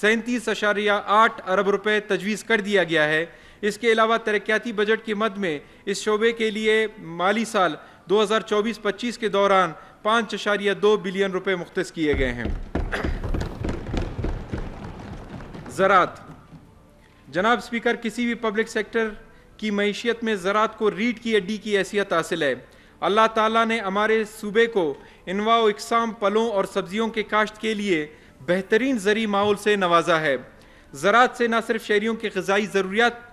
S1: सैंतीस अशारिया आठ अरब रुपए तजवीज़ कर दिया गया है इसके अलावा तरक्याती बजट की मद में इस शोबे के लिए माली साल 2024-25 के दौरान पाँच अशारिया दो बिलियन रुपये मुख्त किए गए हैं ज़रात जनाब स्पीकर किसी भी पब्लिक सेक्टर की मीशियत में ज़रात को रीढ़ की अड्डी की हैसियत हासिल है अल्लाह ताला ने हमारे सूबे को इनवा इकसाम पलों और सब्जियों के काश्त के लिए बेहतरीन ज़रिए माहौल से नवाजा है ज़रात से न सिर्फ शहरीों की गजाई ज़रूरियात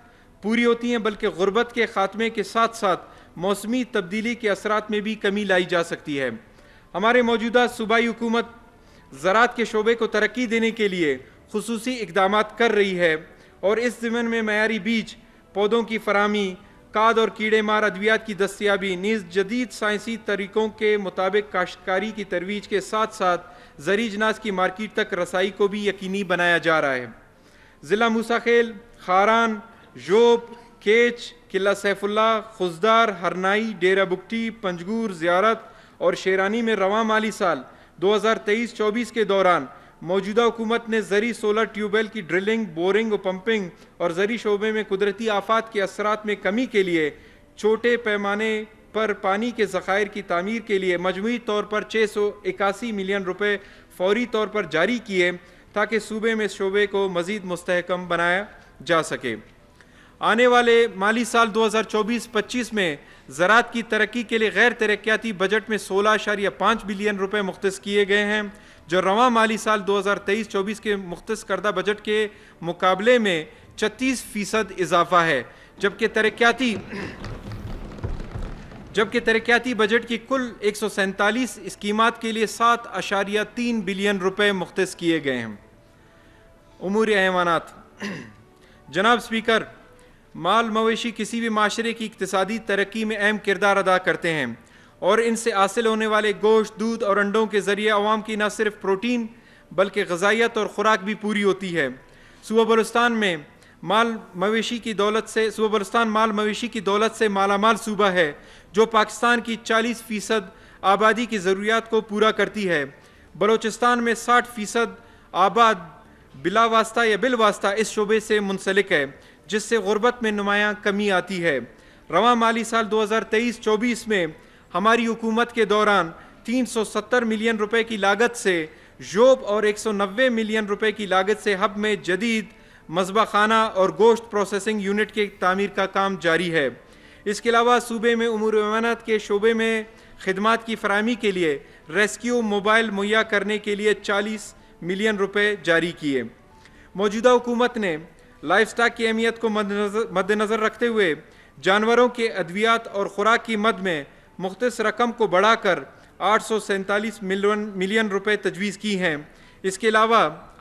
S1: पूरी होती हैं बल्कि गुर्बत के ख़ात्मे के साथ साथ मौसमी तब्दीली के असरा में भी कमी लाई जा सकती है हमारे मौजूदा सूबाई हुकूमत ज़रात के शोबे को तरक्की देने के लिए खसूस इकदाम कर रही है और इस ज़मन में मैारी बीज पौधों की फरहमी काद और कीड़े मार अद्वियात की दस्याबी नीज जदीद साइंसी तरीक़ों के मुताबिक काश्तकारी की तरवीज के साथ साथ जरी जनास की मार्केट तक रसाई को भी यकीनी बनाया जा रहा है ज़िला मूसाखेल खारान जोब केच किला सैफुल्ला खुजदार हरनाई डेरा बुकटी पंजगूर ज़्यारत और शेरानी में रवा माली साल 2023-24 के दौरान मौजूदा हुकूमत ने ज़री सोलर ट्यूबवेल की ड्रिलिंग बोरिंग और पंपिंग और ज़री शोबे में कुदरती आफात के असरात में कमी के लिए छोटे पैमाने पर पानी के ज़खायर की तमीर के लिए मजमू तौर पर छः सौ इक्यासी मिलियन रुपये फौरी तौर पर जारी किए ताकि सूबे में शोबे को मज़ीद मस्तकम बनाया जा सके आने वाले माली साल 2024-25 में ज़रात की तरक्की के लिए गैर तरक्याती बजट में सोलह आशारिया पाँच बिलियन रुपये मुख्त किए गए हैं जो रवा माली साल 2023-24 के मुख्त करदा बजट के मुकाबले में छत्तीस फ़ीसद इजाफा है जबकि तरक्याती जबकि तरक्याती बजट की कुल एक सौ सैंतालीस स्कीम के लिए सात अशारिया तीन बिलियन रुपये मुख्त किए गए हैं उमूर हैवानात जनाब स्पीकर माल मवेशी किसी भी माशरे की इकतदी तरक्की में अहम किरदार अदा करते हैं और इनसे हासिल होने वाले गोश्त दूध और अंडों के ज़रिए आवाम की न सिर्फ प्रोटीन बल्कि गजाइत और ख़ुराक भी पूरी होती है सूबा बलुस्तान में माल मवेशी की दौलत से सूबा बलुस्तान माल मवेशी की दौलत से मालामाल सूबा है जो पाकिस्तान की चालीस फ़ीसद आबादी की ज़रूरियात को पूरा करती है बलोचिस्तान में साठ फ़ीसद आबाद बिलावास्ता या बिलवास्ता इस शोबे से मुंसलिक है जिससे गुरबत में नुमाया कमी आती है रवा माली साल 2023-24 में हमारी हुकूमत के दौरान 370 मिलियन रुपए की लागत से जोब और 190 मिलियन रुपए की लागत से हब में जदीद मजबा खाना और गोश्त प्रोसेसिंग यूनिट के तामीर का काम जारी है इसके अलावा सूबे में उमूर अमानत के शोबे में खदमात की फरहमी के लिए रेस्क्यू मोबाइल मुहैया करने के लिए 40 मिलियन रुपए जारी किए मौजूदा हुकूमत ने लाइफ स्टाक की अहमियत को मद्देनज़र रखते हुए जानवरों के अद्वियात और ख़ुराक की मद में मुख्त रकम को बढ़ाकर आठ सौ सैंतालीस मिलियन मिलियन रुपये तजवीज़ की हैं इसके अलावा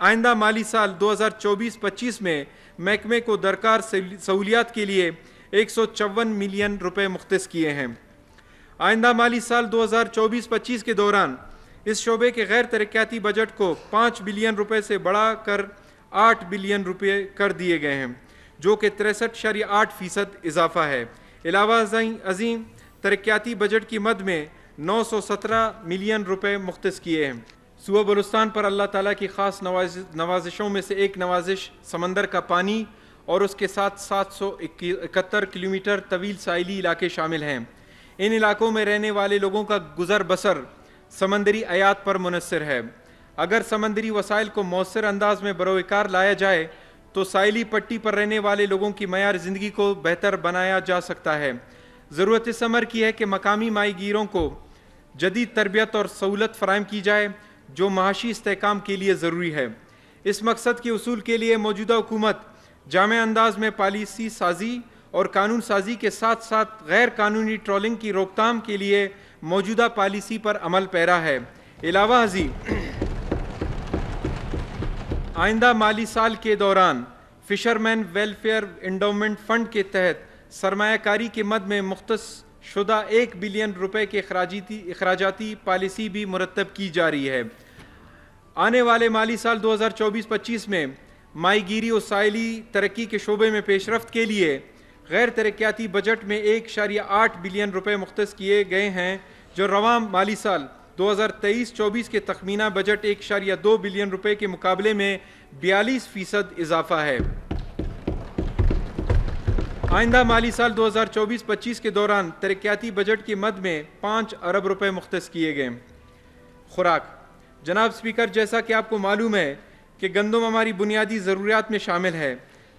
S1: आइंदा माली साल 2024-25 में महकमे को दरकार सहूलियात के लिए एक सौ चौवन मिलियन रुपये मुख्त किए हैं आइंदा माली साल 2024-25 के दौरान इस शोबे के गैर तरक्याती बजट को पाँच बिलियन रुपये से बढ़ाकर आठ बिलियन रुपये कर दिए गए हैं जो कि तिरसठ शरी आठ फ़ीसद इजाफा है अलावा अजीम तरक्याती बजट की मद में 917 मिलियन रुपए मुख्त किए हैं सुबह बलुस्तान पर अल्लाह ताला की ख़ास नवाज नवाजिशों में से एक नवाजिश समंदर का पानी और उसके साथ सात सौ इकहत्तर किलोमीटर तवील साइली इलाके शामिल हैं इन इलाकों में रहने वाले लोगों का गुज़र बसर समंदरी आयात पर मुनसर है अगर समंदरी वसाइल को मौसर अंदाज में बरोकार लाया जाए तो साइली पट्टी पर रहने वाले लोगों की मैार ज़िंदगी को बेहतर बनाया जा सकता है ज़रूरत इस अमर की है कि मकामी माहगीरों को जदीद तरबियत और सहूलत फराहम की जाए जो महाशी इसकाम के लिए ज़रूरी है इस मकसद के असूल के लिए मौजूदा हुकूमत जाम अंदाज में पॉलिसी साजी और कानून साजी के साथ साथ गैर कानूनी ट्रॉलिंग की रोकथाम के लिए मौजूदा पॉलिसी पर अमल पैरा है अलावा हजी आइंदा माली साल के दौरान फिशरमैन वेलफेयर इंडोमेंट फंड के तहत सरमाकारी के मद में मुख्त शुदा एक बिलियन रुपए के अखराजाती पॉलिसी भी मुरतब की जा रही है आने वाले माली साल 2024-25 में माईगीरी और साइली तरक्की के शोबे में पेशरफ के लिए गैर तरक्याती बजट में एक शारिया आठ बिलियन रुपये मुख्त किए गए हैं जो रवां माली साल 2023-24 के तखमीना बजट एक शरिया दो बिलियन रुपए के मुकाबले में बयालीस फीसद इजाफा है आइंदा माली साल 2024-25 के दौरान तरक्याती बजट की मद में पांच अरब रुपए मुख्त किए गए खुराक जनाब स्पीकर जैसा कि आपको मालूम है कि गंदम हमारी बुनियादी ज़रूरियात में शामिल है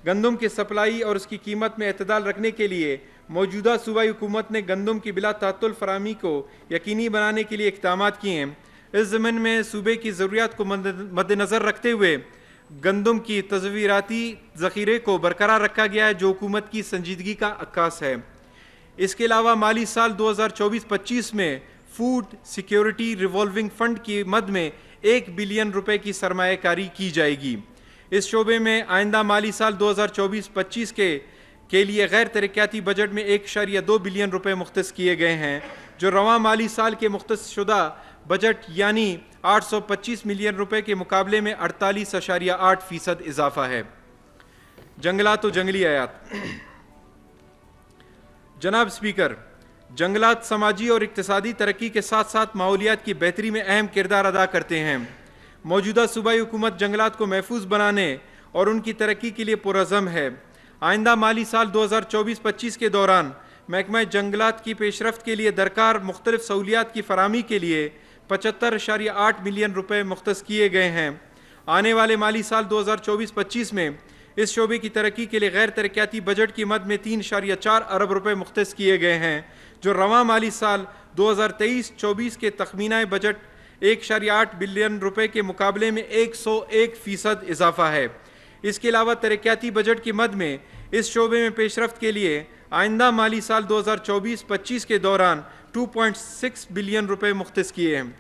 S1: गंदम की सप्लाई और उसकी कीमत में अतदाल रखने के लिए मौजूदा सूबाई हुकूमत ने गंदम की बिला तातुल फरहमी को यकीनी बनाने के लिए इकदाम किए हैं इस ज़मीन में सूबे की ज़रूरियात को मद्दनज़र रखते हुए गंदम की तजवीराती ज़ख़ीरे को बरकरार रखा गया है जो हुकूमत की संजीदगी का अक्स है इसके अलावा माली साल 2024-25 में फूड सिक्योरिटी रिवॉल्विंग फ़ंड की मद में एक बिलियन रुपए की सरमाकारी की जाएगी इस शोबे में आइंदा माली साल 2024-25 के के लिए गैर तरक्याती बजट में एक शरिया दो बिलियन रुपये मुख्त किए गए हैं जो रवा माली साल के मुख्त शुदा बजट यानी 825 मिलियन रुपए के मुकाबले में अड़तालीस अशारिया आठ फीसद इजाफा है जंगलात व जंगली आयात जनाब स्पीकर जंगलात समाजी और इकतसादी तरक्की के साथ साथ माहौलियात की बेहतरी में अहम किरदार अदा करते हैं मौजूदा सूबाई हुकूमत जंगलात को महफूज बनाने और उनकी तरक्की के लिए पुरज़म है आइंदा माली साल 2024-25 के दौरान महकमा जंगलात की पेशरफ के लिए दरकार मुख्तलिफ सहूलियात की फरहमी के लिए पचहत्तर अशारिया आठ मिलियन रुपये मुख्त किए गए हैं आने वाले माली साल 2024-25 में इस शोबे की तरक्की के लिए गैर तरक्याती बजट की मद में तीन शारिया चार अरब रुपये मुख्त किए गए हैं जो रवा माली साल 2023-24 के तखमीना बजट एक शारिया आठ बिलियन रुपये के मुकाबले में एक सौ एक फ़ीसद इजाफा है इसके अलावा तरक्याती बजट की मद में इस शोबे में पेशरफ्त के लिए आइंदा माली साल 2024-25 के दौरान 2.6 बिलियन रुपए मुख्त किए हैं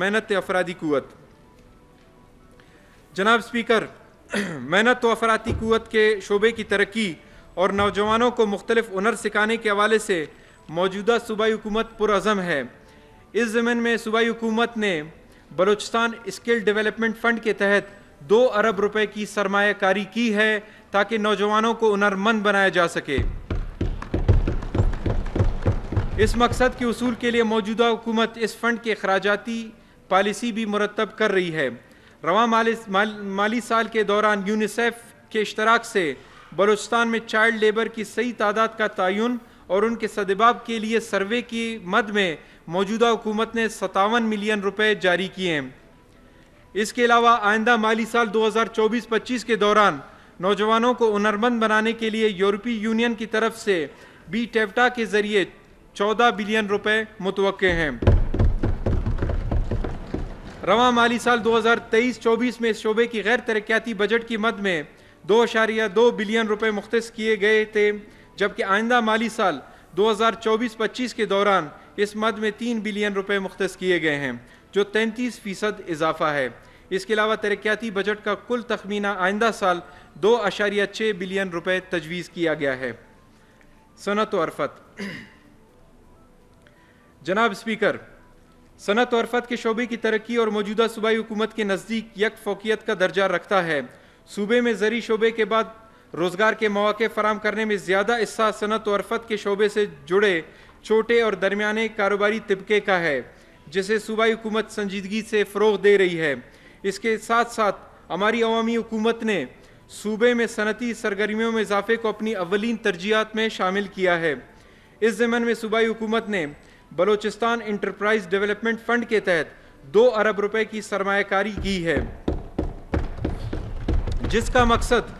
S1: मेहनत तो अफराधी कुत जनाब स्पीकर (clears throat) मेहनत व तो अफराती कुत के शोबे की तरक्की और नौजवानों को मुख्तलिफ हनर सिखाने के हवाले से मौजूदा सूबाई हुकूमत पुरज़म है इस ज़मीन में सूबाई हुकूमत ने बलूचिस्तान स्किल डेवलपमेंट फ़ंड के तहत दो अरब रुपए की सरमाकारी की है ताकि नौजवानों को हनरमंद बनाया जा सके इस मकसद के असूल के लिए मौजूदा हुकूमत इस फंड के अखराजाती पॉलिसी भी मुरतब कर रही है रवा माली, माली साल के दौरान यूनिसेफ के अश्तराक से बलोचस्तान में चाइल्ड लेबर की सही तादाद का तयन और उनके सदबाब के लिए सर्वे की मद में मौजूदा हुकूमत ने सतावन मिलियन रुपए जारी किए हैं इसके अलावा आइंदा माली साल 2024-25 के दौरान नौजवानों को हुनरमंद बनाने के लिए यूरोपीय यूनियन की तरफ से बी टेवटा के जरिए 14 बिलियन रुपए मुतव हैं रवा माली साल 2023-24 में शोबे की गैर तरक्याती बजट की मद में दो अशारिया दो बिलियन रुपए मुख्त किए गए थे जबकि आइंदा माली साल 2024-25 के दौरान इस मद में तीन बिलियन रुपए मुख्त किए गए हैं जो 33 फीसद इजाफा है इसके अलावा तरक्याती बजट का कुल तखमीना आइंदा साल दो अशारिया छः बिलियन रुपये तजवीज़ किया गया है सनत अरफत जनाब स्पीकर सनत और के शोबे की तरक्की और मौजूदा सूबाई हुकूमत के नज़दीक यक फोकियत का दर्जा रखता है सूबे में जरी शोबे के बाद रोज़गार के मौके फराम करने में ज़्यादा हिस्सा सनत और के शोबे से जुड़े छोटे और दरमियाने कारोबारी तबके का है जिसे सूबाई हुकूमत संजीदगी से फ़रोग दे रही है इसके साथ साथ हमारी अवामी हुकूमत ने सूबे में सनती सरगर्मियों में इजाफे को अपनी अवलिन तरजीहत में शामिल किया है इस ज़मन में सूबाई हुकूमत ने बलोचिस्तान इंटरप्राइज डेवलपमेंट फ़ंड के तहत दो अरब रुपए की सरमाकारी की है जिसका मकसद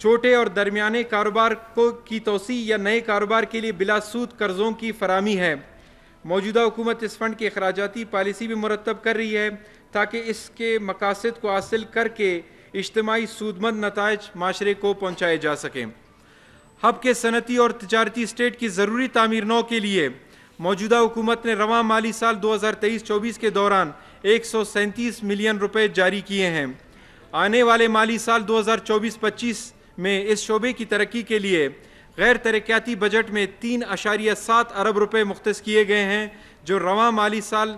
S1: छोटे और दरमियाने कारोबार को की तोसी या नए कारोबार के लिए बिलासूद कर्ज़ों की फरहमी है मौजूदा हुकूमत इस फंड की अखराजाती पॉलिसी भी मुरतब कर रही है ताकि इसके मकासद को हासिल करके इज्तमाही सूदमंद नतज माशरे को पहुँचाए जा सकें हब के सनती और तजारती स्टेट की ज़रूरी तमीर नौ के लिए मौजूदा हुकूमत ने रवा माली साल दो हज़ार तेईस चौबीस के दौरान एक सौ सैंतीस मिलियन रुपये जारी किए हैं आने वाले माली साल दो हज़ार चौबीस पच्चीस में इस शोबे की तरक्की के लिए गैर तरक्याती बजट में तीन अशारिया सात अरब रुपये मुख्त किए गए हैं जो रवा माली साल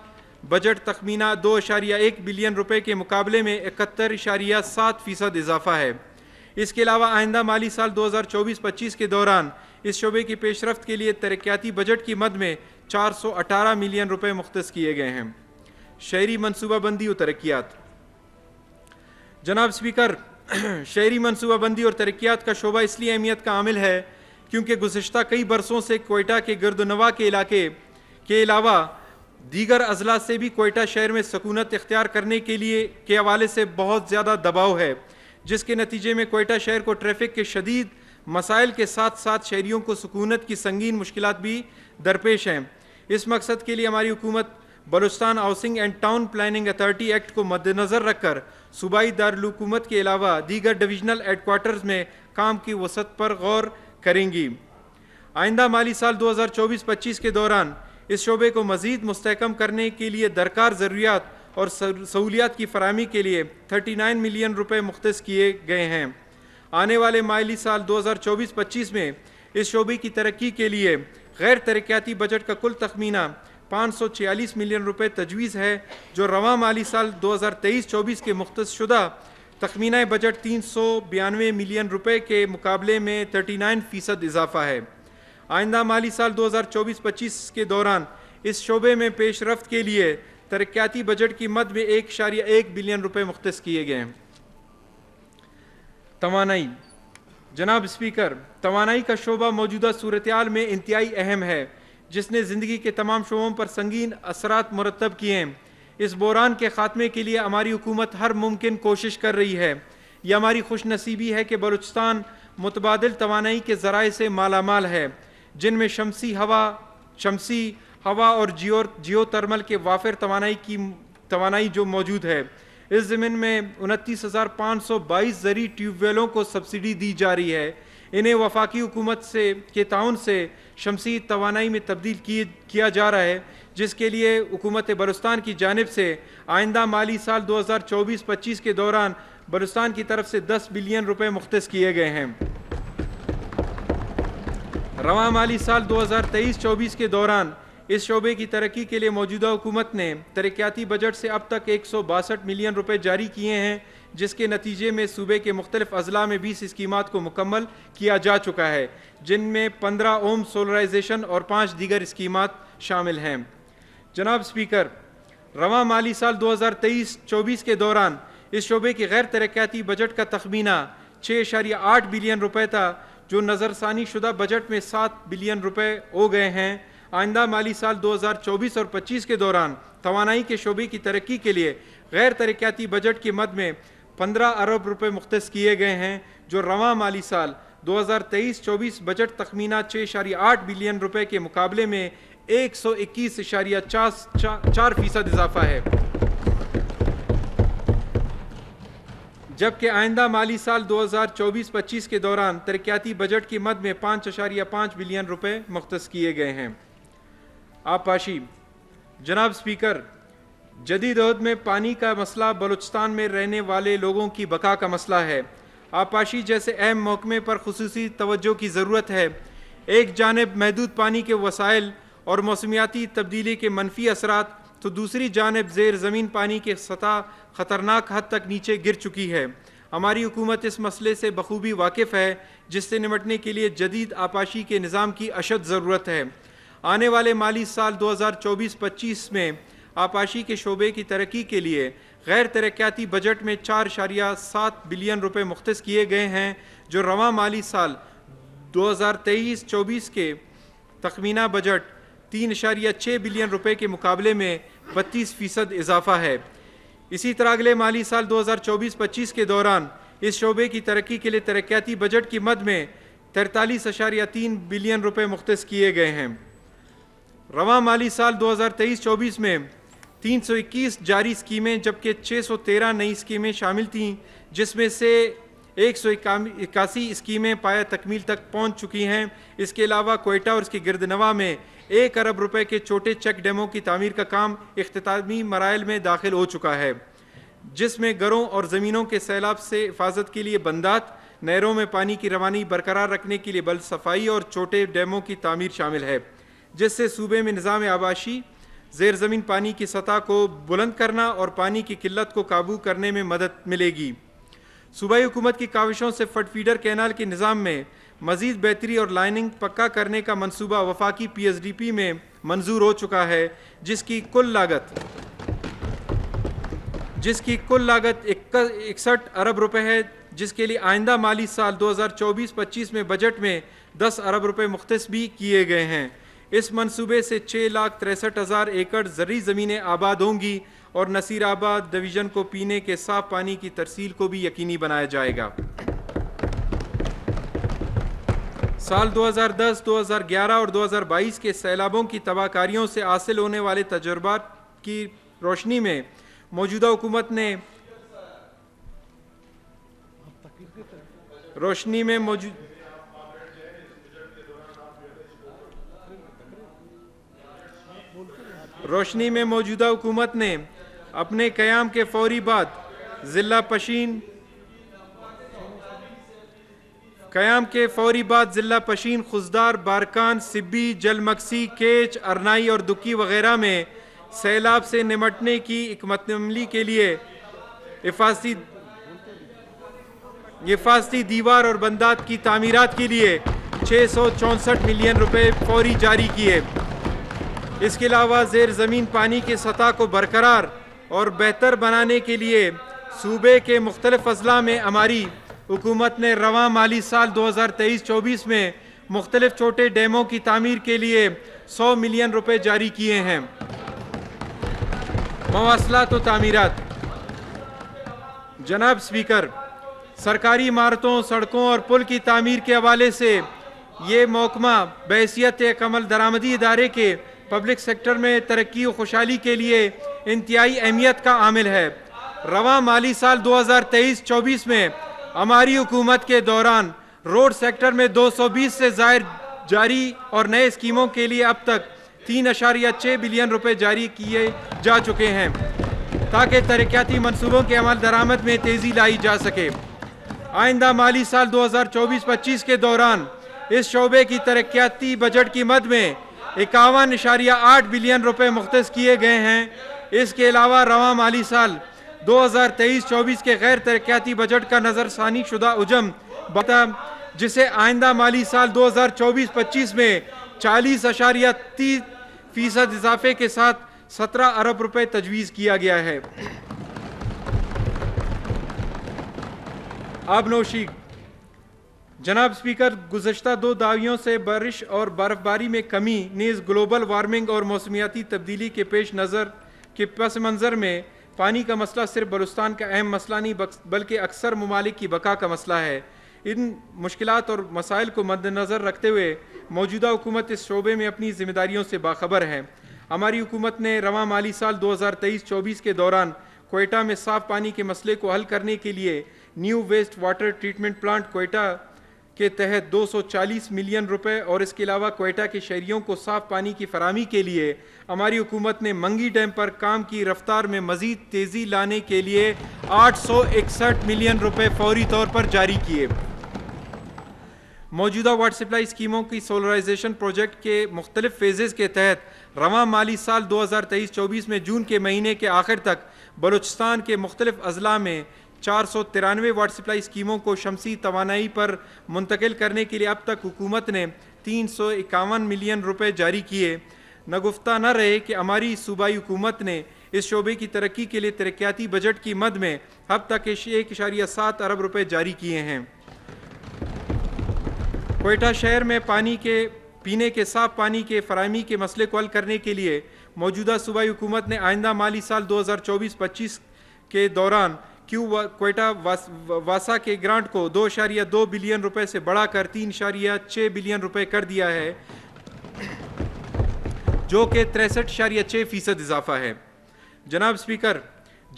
S1: बजट तखमीना दो अशारिया एक बिलियन रुपये के मुकाबले में इकहत्तर इशारिया सात फ़ीसद इजाफा है इसके अलावा आइंदा माली साल 2024-25 के दौरान इस शोबे की पेशरफ के लिए तरक्याती बजट की मद में 418 मिलियन रुपए मुख्त किए गए हैं शहरी मनसूबाबंदी और तरक्यात जनाब स्पीकर (clears throat) शहरी मनसूबाबंदी और तरक्यात का शोबा इसलिए अहमियत का आमिल है क्योंकि गुजशत कई बरसों से कोयटा के गर्दनवा के इलाके के अलावा दीगर अजला से भी कोयटा शहर में सकूनत इख्तियार करने के लिए के हवाले से बहुत ज़्यादा दबाव है जिसके नतीजे में कोयटा शहर को ट्रैफिक के शदीद मसाइल के साथ साथ शहरीों को सकूनत की संगीन मुश्किल भी दरपेश हैं इस मकसद के लिए हमारी हुकूमत Balochistan housing and town planning authority act को मद्दनज़र रखकर सूबाई दारकूमत के अलावा दीगर डिवीजनल हेडकोार्टर्स में काम की वसत पर गौर करेंगी आइंदा माली साल 2024-25 के दौरान इस शोबे को मज़ीद मस्तकम करने के लिए दरकार ज़रूरियात और सहूलियात की फरहमी के लिए 39 मिलियन रुपए मुख्त किए गए हैं आने वाले माली साल 2024-25 में इस शोबे की तरक्की के लिए गैर तरक्याती बजट का कुल तखमीना 546 मिलियन रुपए तजवीज़ है जो रवा माली साल 2023-24 के मुख्त शुदा तखमीना बजट तीन सौ बयानवे मिलियन रुपए के मुकाबले में 39 फ़ीसद इजाफा है आइंदा माली साल 2024-25 के दौरान इस शोबे में पेशरफ के लिए तरक्याती बजट की मद में एक शारिया एक बिलियन रुपए मुख्त किए गए हैं तोानाई जनाब स्पीकर तोानाई का शोबा मौजूदा सूरतयाल में इंतहाई अहम है जिसने ज़िंदगी के तमाम शोबों पर संगीन असरात मरतब किए हैं इस बहरान के ख़ात्मे के लिए हमारी हुकूमत हर मुमकिन कोशिश कर रही है यह हमारी खुश नसीबी है कि बलूचस्तान मुतबाद तोानाई के ज़राए से मालामाल है जिनमें शमसी हवा शमसी हवा और जियो जियो तरमल के वाफिर तोानाई की तोानाई जो मौजूद है इस ज़मीन में उनतीस हज़ार पाँच सौ बाईस ज़री ट्यूबवेलों को सब्सिडी दी जा रही है इन्हें वफाकी हुकूमत से के ताउन से शमसी तोानाई में तब्दील किए किया जा रहा है जिसके लिए हुकूमत बलुस्तान की जानब से आइंदा माली साल 2024-25 के दौरान बलुस्तान की तरफ से 10 बिलियन रुपए मुख्त किए गए हैं रवा माली साल 2023-24 के दौरान इस शोबे की तरक्की के लिए मौजूदा हुकूमत ने तरक्याती बजट से अब तक एक मिलियन रुपये जारी किए हैं जिसके नतीजे में सूबे के मुख्तलिफ अजला में बीस स्कीम को मुकम्मल किया जा चुका है जिनमें पंद्रह ओम सोलराइजेशन और पाँच दीगर स्कीमत शामिल हैं जनाब स्पीकर रवा माली साल 2023-24 के दौरान इस शोबे के गैर तरक्याती बजट का तखमीना छः इशारिया आठ बिलियन रुपये था जो नज़रसानी शुदा बजट में सात बिलियन रुपये हो गए हैं आइंदा माली साल 2024 और 25 के दौरान तोानाई के शोबे की तरक्की के लिए गैर तरक्याती बजट के मद में पंद्रह अरब रुपये मुख्त किए गए हैं जो रवा माली साल 2023-24 बजट तखमीना छः इशारिया आठ बिलियन रुपये के मुकाबले में एक सौ इक्कीस इशारिया चार फीसद इजाफा है जबकि आइंदा माली साल 2024-25 के दौरान तरक्याती बजट की मद में पाँच अशारिया पाँच बिलियन रुपए मुख्त किए गए हैं आप पाशी जनाब स्पीकर जदीद अहद में पानी का मसला बलूचिस्तान में रहने वाले लोगों की बका का मसला है आपाशी जैसे अहम मौके पर खसूस तोज्जो की ज़रूरत है एक जानब महदूद पानी के वसाइल और मौसमियाती तब्दीली के मनफी असर तो दूसरी जानब जेर ज़मीन पानी की सतह ख़तरनाक हद तक नीचे गिर चुकी है हमारी हुकूमत इस मसले से बखूबी वाकिफ़ है जिससे निमटने के लिए जदीद आपाशी के निज़ाम की अशद ज़रूरत है आने वाले माली साल 2024-25 में आपाशी के शोबे की तरक्की के लिए गैर तरक्याती बजट में चार शारिया सात बिलियन रुपये मुख्त किए गए हैं जो रवा माली साल 2023-24 के तखमीना बजट तीन अशारिया छः बिलियन रुपए के मुकाबले में बत्तीस फीसद इजाफा है इसी तरह अगले माली साल 2024-25 के दौरान इस शोबे की तरक्की के लिए तरक्याती बजट की मद में तैतालीस अशारिया तीन बिलियन रुपए मुख्त किए गए हैं रवा माली साल 2023-24 में 321 जारी स्कीमें जबकि 613 नई स्कीमें शामिल थीं जिसमें से एक सौ इक्यासी स्कीमें पाया तकमील तक पहुंच चुकी हैं इसके अलावा कोयटा और इसके गिरदनवा में एक अरब रुपए के छोटे चेक डेमो की तमीर का काम अख्तामी मराइल में दाखिल हो चुका है जिसमें घरों और ज़मीनों के सैलाब से हिफाजत के लिए बंदात नहरों में पानी की रवानी बरकरार रखने के लिए बल सफाई और छोटे डैमों की तमीर शामिल है जिससे सूबे में निज़ाम आबाशी जेर ज़मीन पानी की सतह को बुलंद करना और पानी की किल्लत को काबू करने में मदद मिलेगी सूबाई हुकूमत की काविशों से फट फीडर कैनाल के निज़ाम में मज़ीद बेहतरी और लाइनिंग पक्का करने का मनसूबा वफाकी पी डी पी में मंजूर हो चुका है जिसकी कुल लागत जिसकी कुल लागत इकसठ अरब रुपये है जिसके लिए आइंदा माली साल 2024-25 में बजट में 10 अरब रुपये मुख्त भी किए गए हैं इस मनसूबे से छः लाख तिरसठ हज़ार एकड़ जरूरी ज़मीनें आबाद होंगी और नसीराबाद डिवीज़न को पीने के साफ पानी की तरसील को भी यकीनी बनाया जाएगा साल 2010, 2011 और 2022 के सैलाबों की तबाहकारियों से हासिल होने वाले तजर्बात की रोशनी में मौजूदा हुकूमत ने रोशनी में मौजूद रोशनी में मौजूदा हुकूमत ने अपने क़्याम के फौरी बाद ज़िला पशीन क़याम के फौरी बाद ज़िला पशीन खुजदार बारकान सिब्बी जलमक्सी केच अरनाई और दुक्की वगैरह में सैलाब से निमटने की हमत अमली के लिए हिफाजती दीवार और बंदात की तमीरत के लिए छः सौ चौंसठ मिलियन रुपये फौरी जारी किए इसके अलावा जेर ज़मीन पानी की सतह को बरकरार और बेहतर बनाने के लिए सूबे के मुख्तलिफ अजला में हमारी हुकूमत ने रवा माली साल 2023-24 में मुख्तलिफ छोटे डैमों की तमीर के लिए 100 मिलियन रुपए जारी किए हैं मवासला तो तमीरत जनाब स्पीकर सरकारी इमारतों सड़कों और पुल की तमीर के हवाले से ये मौकमा बहसीत कमल दरामदी इदारे के पब्लिक सेक्टर में तरक्की और खुशहाली के लिए इंतहाई अहमियत का आमिल है रवा माली साल 2023-24 में हमारी हुकूमत के दौरान रोड सेक्टर में 220 से जायर जारी और नए स्कीमों के लिए अब तक तीन अशारिया छः बिलियन रुपए जारी किए जा चुके हैं ताकि तरक्याती मनसूबों के अमल दरामद में तेज़ी लाई जा सके आइंदा माली साल 2024-25 के दौरान इस शोबे की तरक्याती बजट की मद में इक्यावन अशारिया आठ बिलियन रुपये मुख्त किए गए हैं इसके अलावा रवा माली साल दो हज़ार तेईस चौबीस के गैर तरक्याती बजट का नज़रसानी शुदा उजम बता जिसे आइंदा माली साल दो हज़ार चौबीस पच्चीस में चालीस अशारिया तीस फीसद इजाफे के साथ सत्रह अरब रुपए तजवीज़ किया गया है नोशी जनाब स्पीकर गुजशत दो दावियों से बारिश और बर्फबारी में कमी नीज़ ग्लोबल वार्मिंग और मौसमियाती तब्दीली के पेश नज़र के पस मंज़र में पानी का मसला सिर्फ बलुस्तान का अहम मसला नहीं बल्कि अक्सर ममालिक की बका का मसला है इन मुश्किल और मसाइल को मद्दनज़र रखते हुए मौजूदा हुकूमत इस शोबे में अपनी जिम्मेदारियों से बाखबर है हमारी हुकूमत ने रवा माली साल 2023-24 के दौरान कोयटा में साफ़ पानी के मसले को हल करने के लिए new waste water treatment plant Quetta के तहत 240 मिलियन रुपए और इसके अलावा कोयटा के शहरियों को साफ पानी की फरहमी के लिए हमारी हुकूमत ने मंगी डैम पर काम की रफ्तार में मजीद तेज़ी लाने के लिए आठ मिलियन रुपए फौरी तौर पर जारी किए मौजूदा वाटर सप्लाई स्कीमों की सोलराइजेशन प्रोजेक्ट के मुख्तलिफ फेजेज़ के तहत रवा माली साल 2023-24 में जून के महीने के आखिर तक बलूचिस्तान के मुख्तलिफ अजला में चार सौ तिरानवे वाटर सप्लाई स्कीमों को शमसी तोानाई पर मुंतकिल करने के लिए अब तक हुकूमत ने तीन सौ इक्यावन मिलियन रुपये जारी किए नगुफ्ता न रहे कि हमारी सूबाई हुकूमत ने इस शोबे की तरक्की के लिए तरक्याती बजट की मद में अब तक एक इशारिया सात अरब रुपये जारी किए हैं कोयटा शहर में पानी के पीने के साफ पानी के फरहमी के मसले को हल करने के लिए मौजूदा सूबाई हुकूमत ने आइंदा माली साल 2024-25 के दौरान क्यू कोयटा वासा के ग्रांट को दो शारिया दो बिलियन रुपए से बढ़ाकर तीन शारिया छः बिलियन रुपए कर दिया है जो कि तिरसठ शारिया छः फीसद इजाफा है जनाब स्पीकर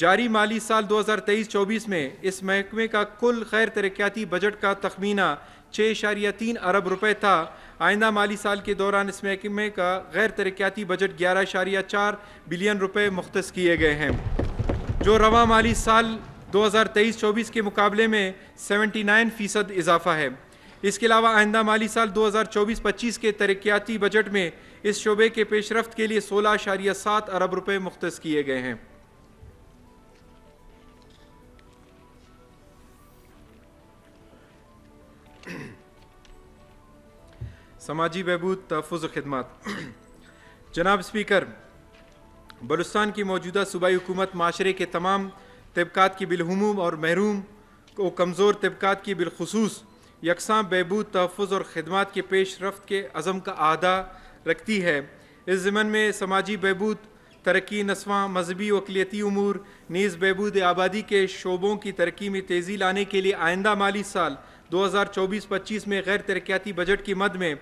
S1: जारी माली साल 2023-24 में इस महकमे का कुल खैर तरक्याती बजट का तखमीना छः शारिया तीन अरब रुपए था आइंदा माली साल के दौरान इस महकमे का गैर तरक्याती बजट ग्यारह शारिया चार बिलियन रुपए मुख्त किए गए हैं जो रवा माली साल 2023-24 के मुकाबले में 79 फ़ीसद इजाफा है इसके अलावा आइंदा माली साल 2024-25 के तरक्याती बजट में इस शोबे के पेशरफ के लिए सोलह शारिया सात अरब रुपये मुख्त किए गए हैं समाजी बहबूद तहफ़ खदमत जनाब स्पीकर बलुस्तान की मौजूदा सूबाई हुकूमत माशरे के तमाम तबक़ात की बिलहमूम और महरूम को कमज़ोर तबक़ात की बिलखसूस यकसा बहबूद तहफ़ और ख़दमात के पेश रफ्त के अज़म का अहदा रखती है इस ज़मन में समाजी बहबूद तरक्की नस्वा मजहबी वकलीती अमूर नीज़ बहबूद आबादी के शोबों की तरक्की में तेज़ी लाने के लिए आइंदा माली साल 2024-25 में गैर तरक्याती बजट की मद में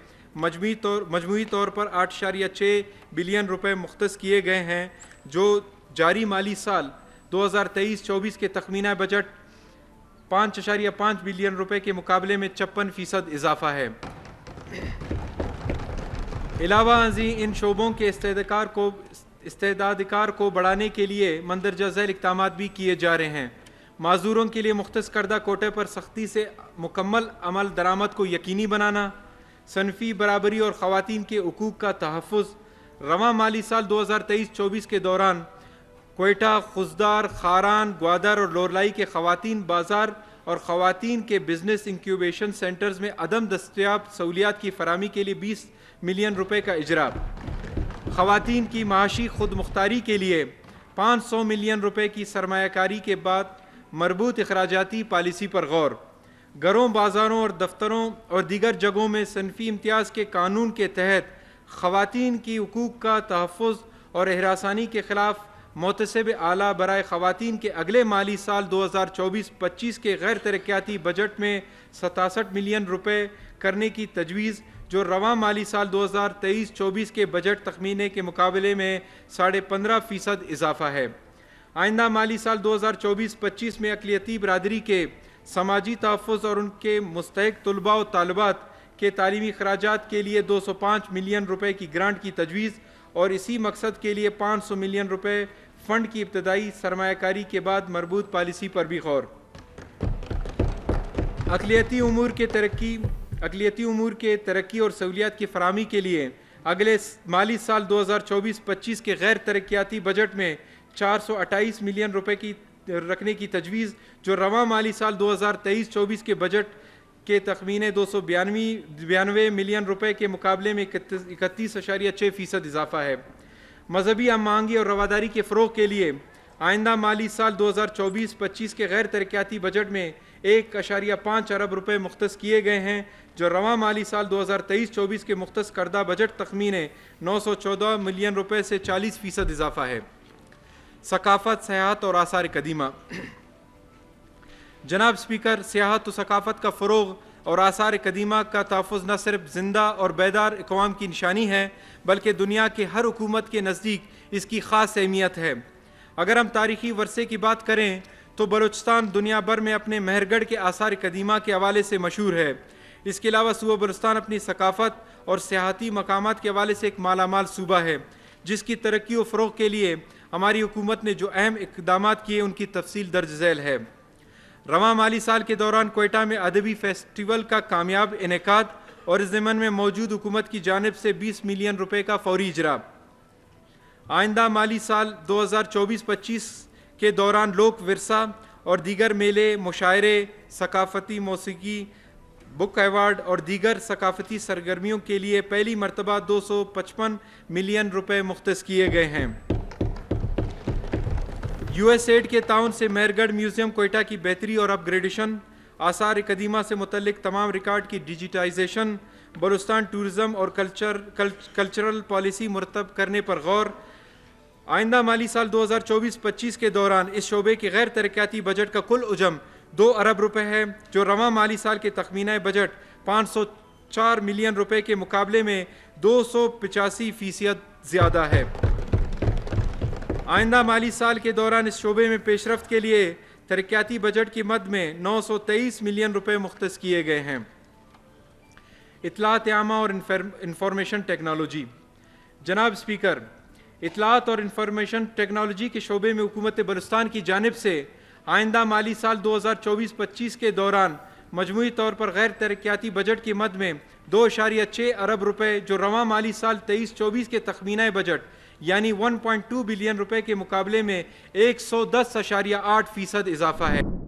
S1: मजमू तौर मजमू तौर पर आठ शारिया छः बिलियन रुपये मुख्त किए गए हैं जो जारी माली साल 2023-24 के तखमीना बजट पाँच अशारिया पाँच बिलियन रुपए के मुकाबले में छप्पन फ़ीसद इजाफा है अलावा अजी इन शोबों के इस्तेदार को इस्तेदादकार को बढ़ाने के लिए मंदरजा झैल इकदाम भी किए जा रहे हैं मज़ूरों के लिए मुख्त करदा कोटे पर सख्ती से मुकम्मल अमल दरामद को यकीनी बनाना सनफी बराबरी और ख़वान के हकूक़ का तहफ़ रवा माली साल दो हज़ार तेईस चौबीस के दौरान कोयटा खुजदार खारान ग्वादर और लोरलाई के खातन बाज़ार और खातन के बिज़नेस इंक्यूबेशन सेंटर्स में अदम दस्तियाब सहूलियात की फरहमी के लिए बीस मिलियन रुपये का इजरा खातन की माशी खुद मुख्तारी के लिए पाँच सौ मिलियन रुपये की सरमाकारी के बाद मरबूत अखराजाती पॉलिसी पर गौर घरों बाज़ारों और दफ्तरों और दीगर जगहों में सनफी इम्तियाज़ के कानून के तहत खातन की हकूक़ का तहफ़ और हरासानी के ख़िलाफ़ मोतसब आला बरए ख़वान के अगले माली साल 2024-25 के गैर तरक्याती बजट में सतासठ मिलियन रुपए करने की तजवीज़ जो रवा माली साल 2023-24 के बजट तखमीने के मुकाबले में साढ़े पंद्रह फ़ीसद इजाफा है आइंदा माली साल 2024-25 में अकलीती बरदरी के समाजी तहफ़ और उनके मुस्तक तलबा व तालबात के तलीमी अखराज के लिए दो सौ पाँच मिलियन रुपये की ग्रांट की तजवीज़ और इसी मकसद के लिए 500 मिलियन रुपए फंड की इब्तदाई सरमाकारी के बाद मरबूत पॉलिसी पर भी गौर अकलीती अमूर के तरक्की अकलीती अमूर के तरक्की और सहूलियात की फरहमी के लिए अगले माली साल 2024-25 के गैर तरक्याती बजट में 428 मिलियन रुपए की रखने की तजवीज़ जो रवा माली साल 2023-24 के बजट के तखमीन दो सौ बयानवी बयानवे मिलियन रुपये के मुकाबले में इकतीस अशारिया छः फ़ीसद इजाफा है मजहबी आमांगी और रवादारी के फ़रोग के लिए आइंदा माली साल 2024-25 के गैर तरक्याती बजट में एक अशारिया पाँच अरब रुपये मुख्त किए गए हैं जो रवा माली साल 2023-24 के मुख्त करदा बजट तखमीन नौ सौ चौदह मिलियन रुपये से चालीस फ़ीसद इजाफा है सकाफत सयाहत और आसार कदीमा जनाब स्पीकर सियाहत व सकाफ़त का फ़रोग और आसार कदीमा का तहफ़ न सिर्फ ज़िंदा और बेदार अकवाम की निशानी है बल्कि दुनिया के हर हुकूमत के नज़दीक इसकी ख़ास अहमियत है अगर हम तारीखी वर्से की बात करें तो बलोचस्तान दुनिया भर में अपने महरगढ़ के आसार कदीमा के हवाले से मशहूर है इसके अलावा सूबा बलुस्तान अपनी सकाफ़त और सियाती मकाम के हवाले से एक मालामाल सूबा है जिसकी तरक्की व फ़रोग के लिए हमारी हुकूमत ने जो अहम इकदाम किए उनकी तफसील दर्ज झैल है रवा माली साल के दौरान कोयटा में अदबी फेस्टिवल का कामयाब इनका और इस ज़मन में मौजूद हुकूमत की जानब से 20 मिलियन रुपये का फौरी इजरा आइंदा माली साल 2024-25 के दौरान लोक वरसा और दीगर मेले मुशायरे सकाफती मौसीकी बुक एवार्ड और दीगर सकाफती सरगर्मियों के लिए पहली मरतबा 255 मिलियन रुपए मुख्त किए गए हैं यूएसएड के ताउन से मेहरगढ़ म्यूजियम कोयटा की बेहतरी और अपग्रेडेशन आसार कदीमा से मुतलिक तमाम रिकॉर्ड की डिजिटाइजेशन बलुस्तान टूरिज्म और कल्चर कल, कल्चरल पॉलिसी मरतब करने पर गौर आइंदा माली साल 2024-25 के दौरान इस शोबे के गैर तरक्याती बजट का कुल उजम दो अरब रुपये है जो रवा माली साल के तखमीना बजट 504 मिलियन रुपए के मुकाबले में दो सौ पचासी फ़ीसद ज़्यादा है आइंदा माली साल के दौरान इस शोबे में पेशरफ के लिए तरक्याती बजट की मद में 923 मिलियन रुपये मुख्त किए गए हैं इतलात आमा और इंफॉर्मेशन टेक्नोलॉजी जनाब स्पीकर इतलात और इंफॉर्मेशन टेक्नोलॉजी के शोबे में हुकूमत बलुस्तान की जानब से आइंदा माली साल 2024-25 के दौरान मजमू तौर पर गैर तरक्याती बजट की मद में दो अशारिया छः अरब रुपये जो रवा माली साल तेईस चौबीस के तखमीना बजट यानी 1.2 बिलियन रुपए के मुकाबले में एक फीसद इजाफा है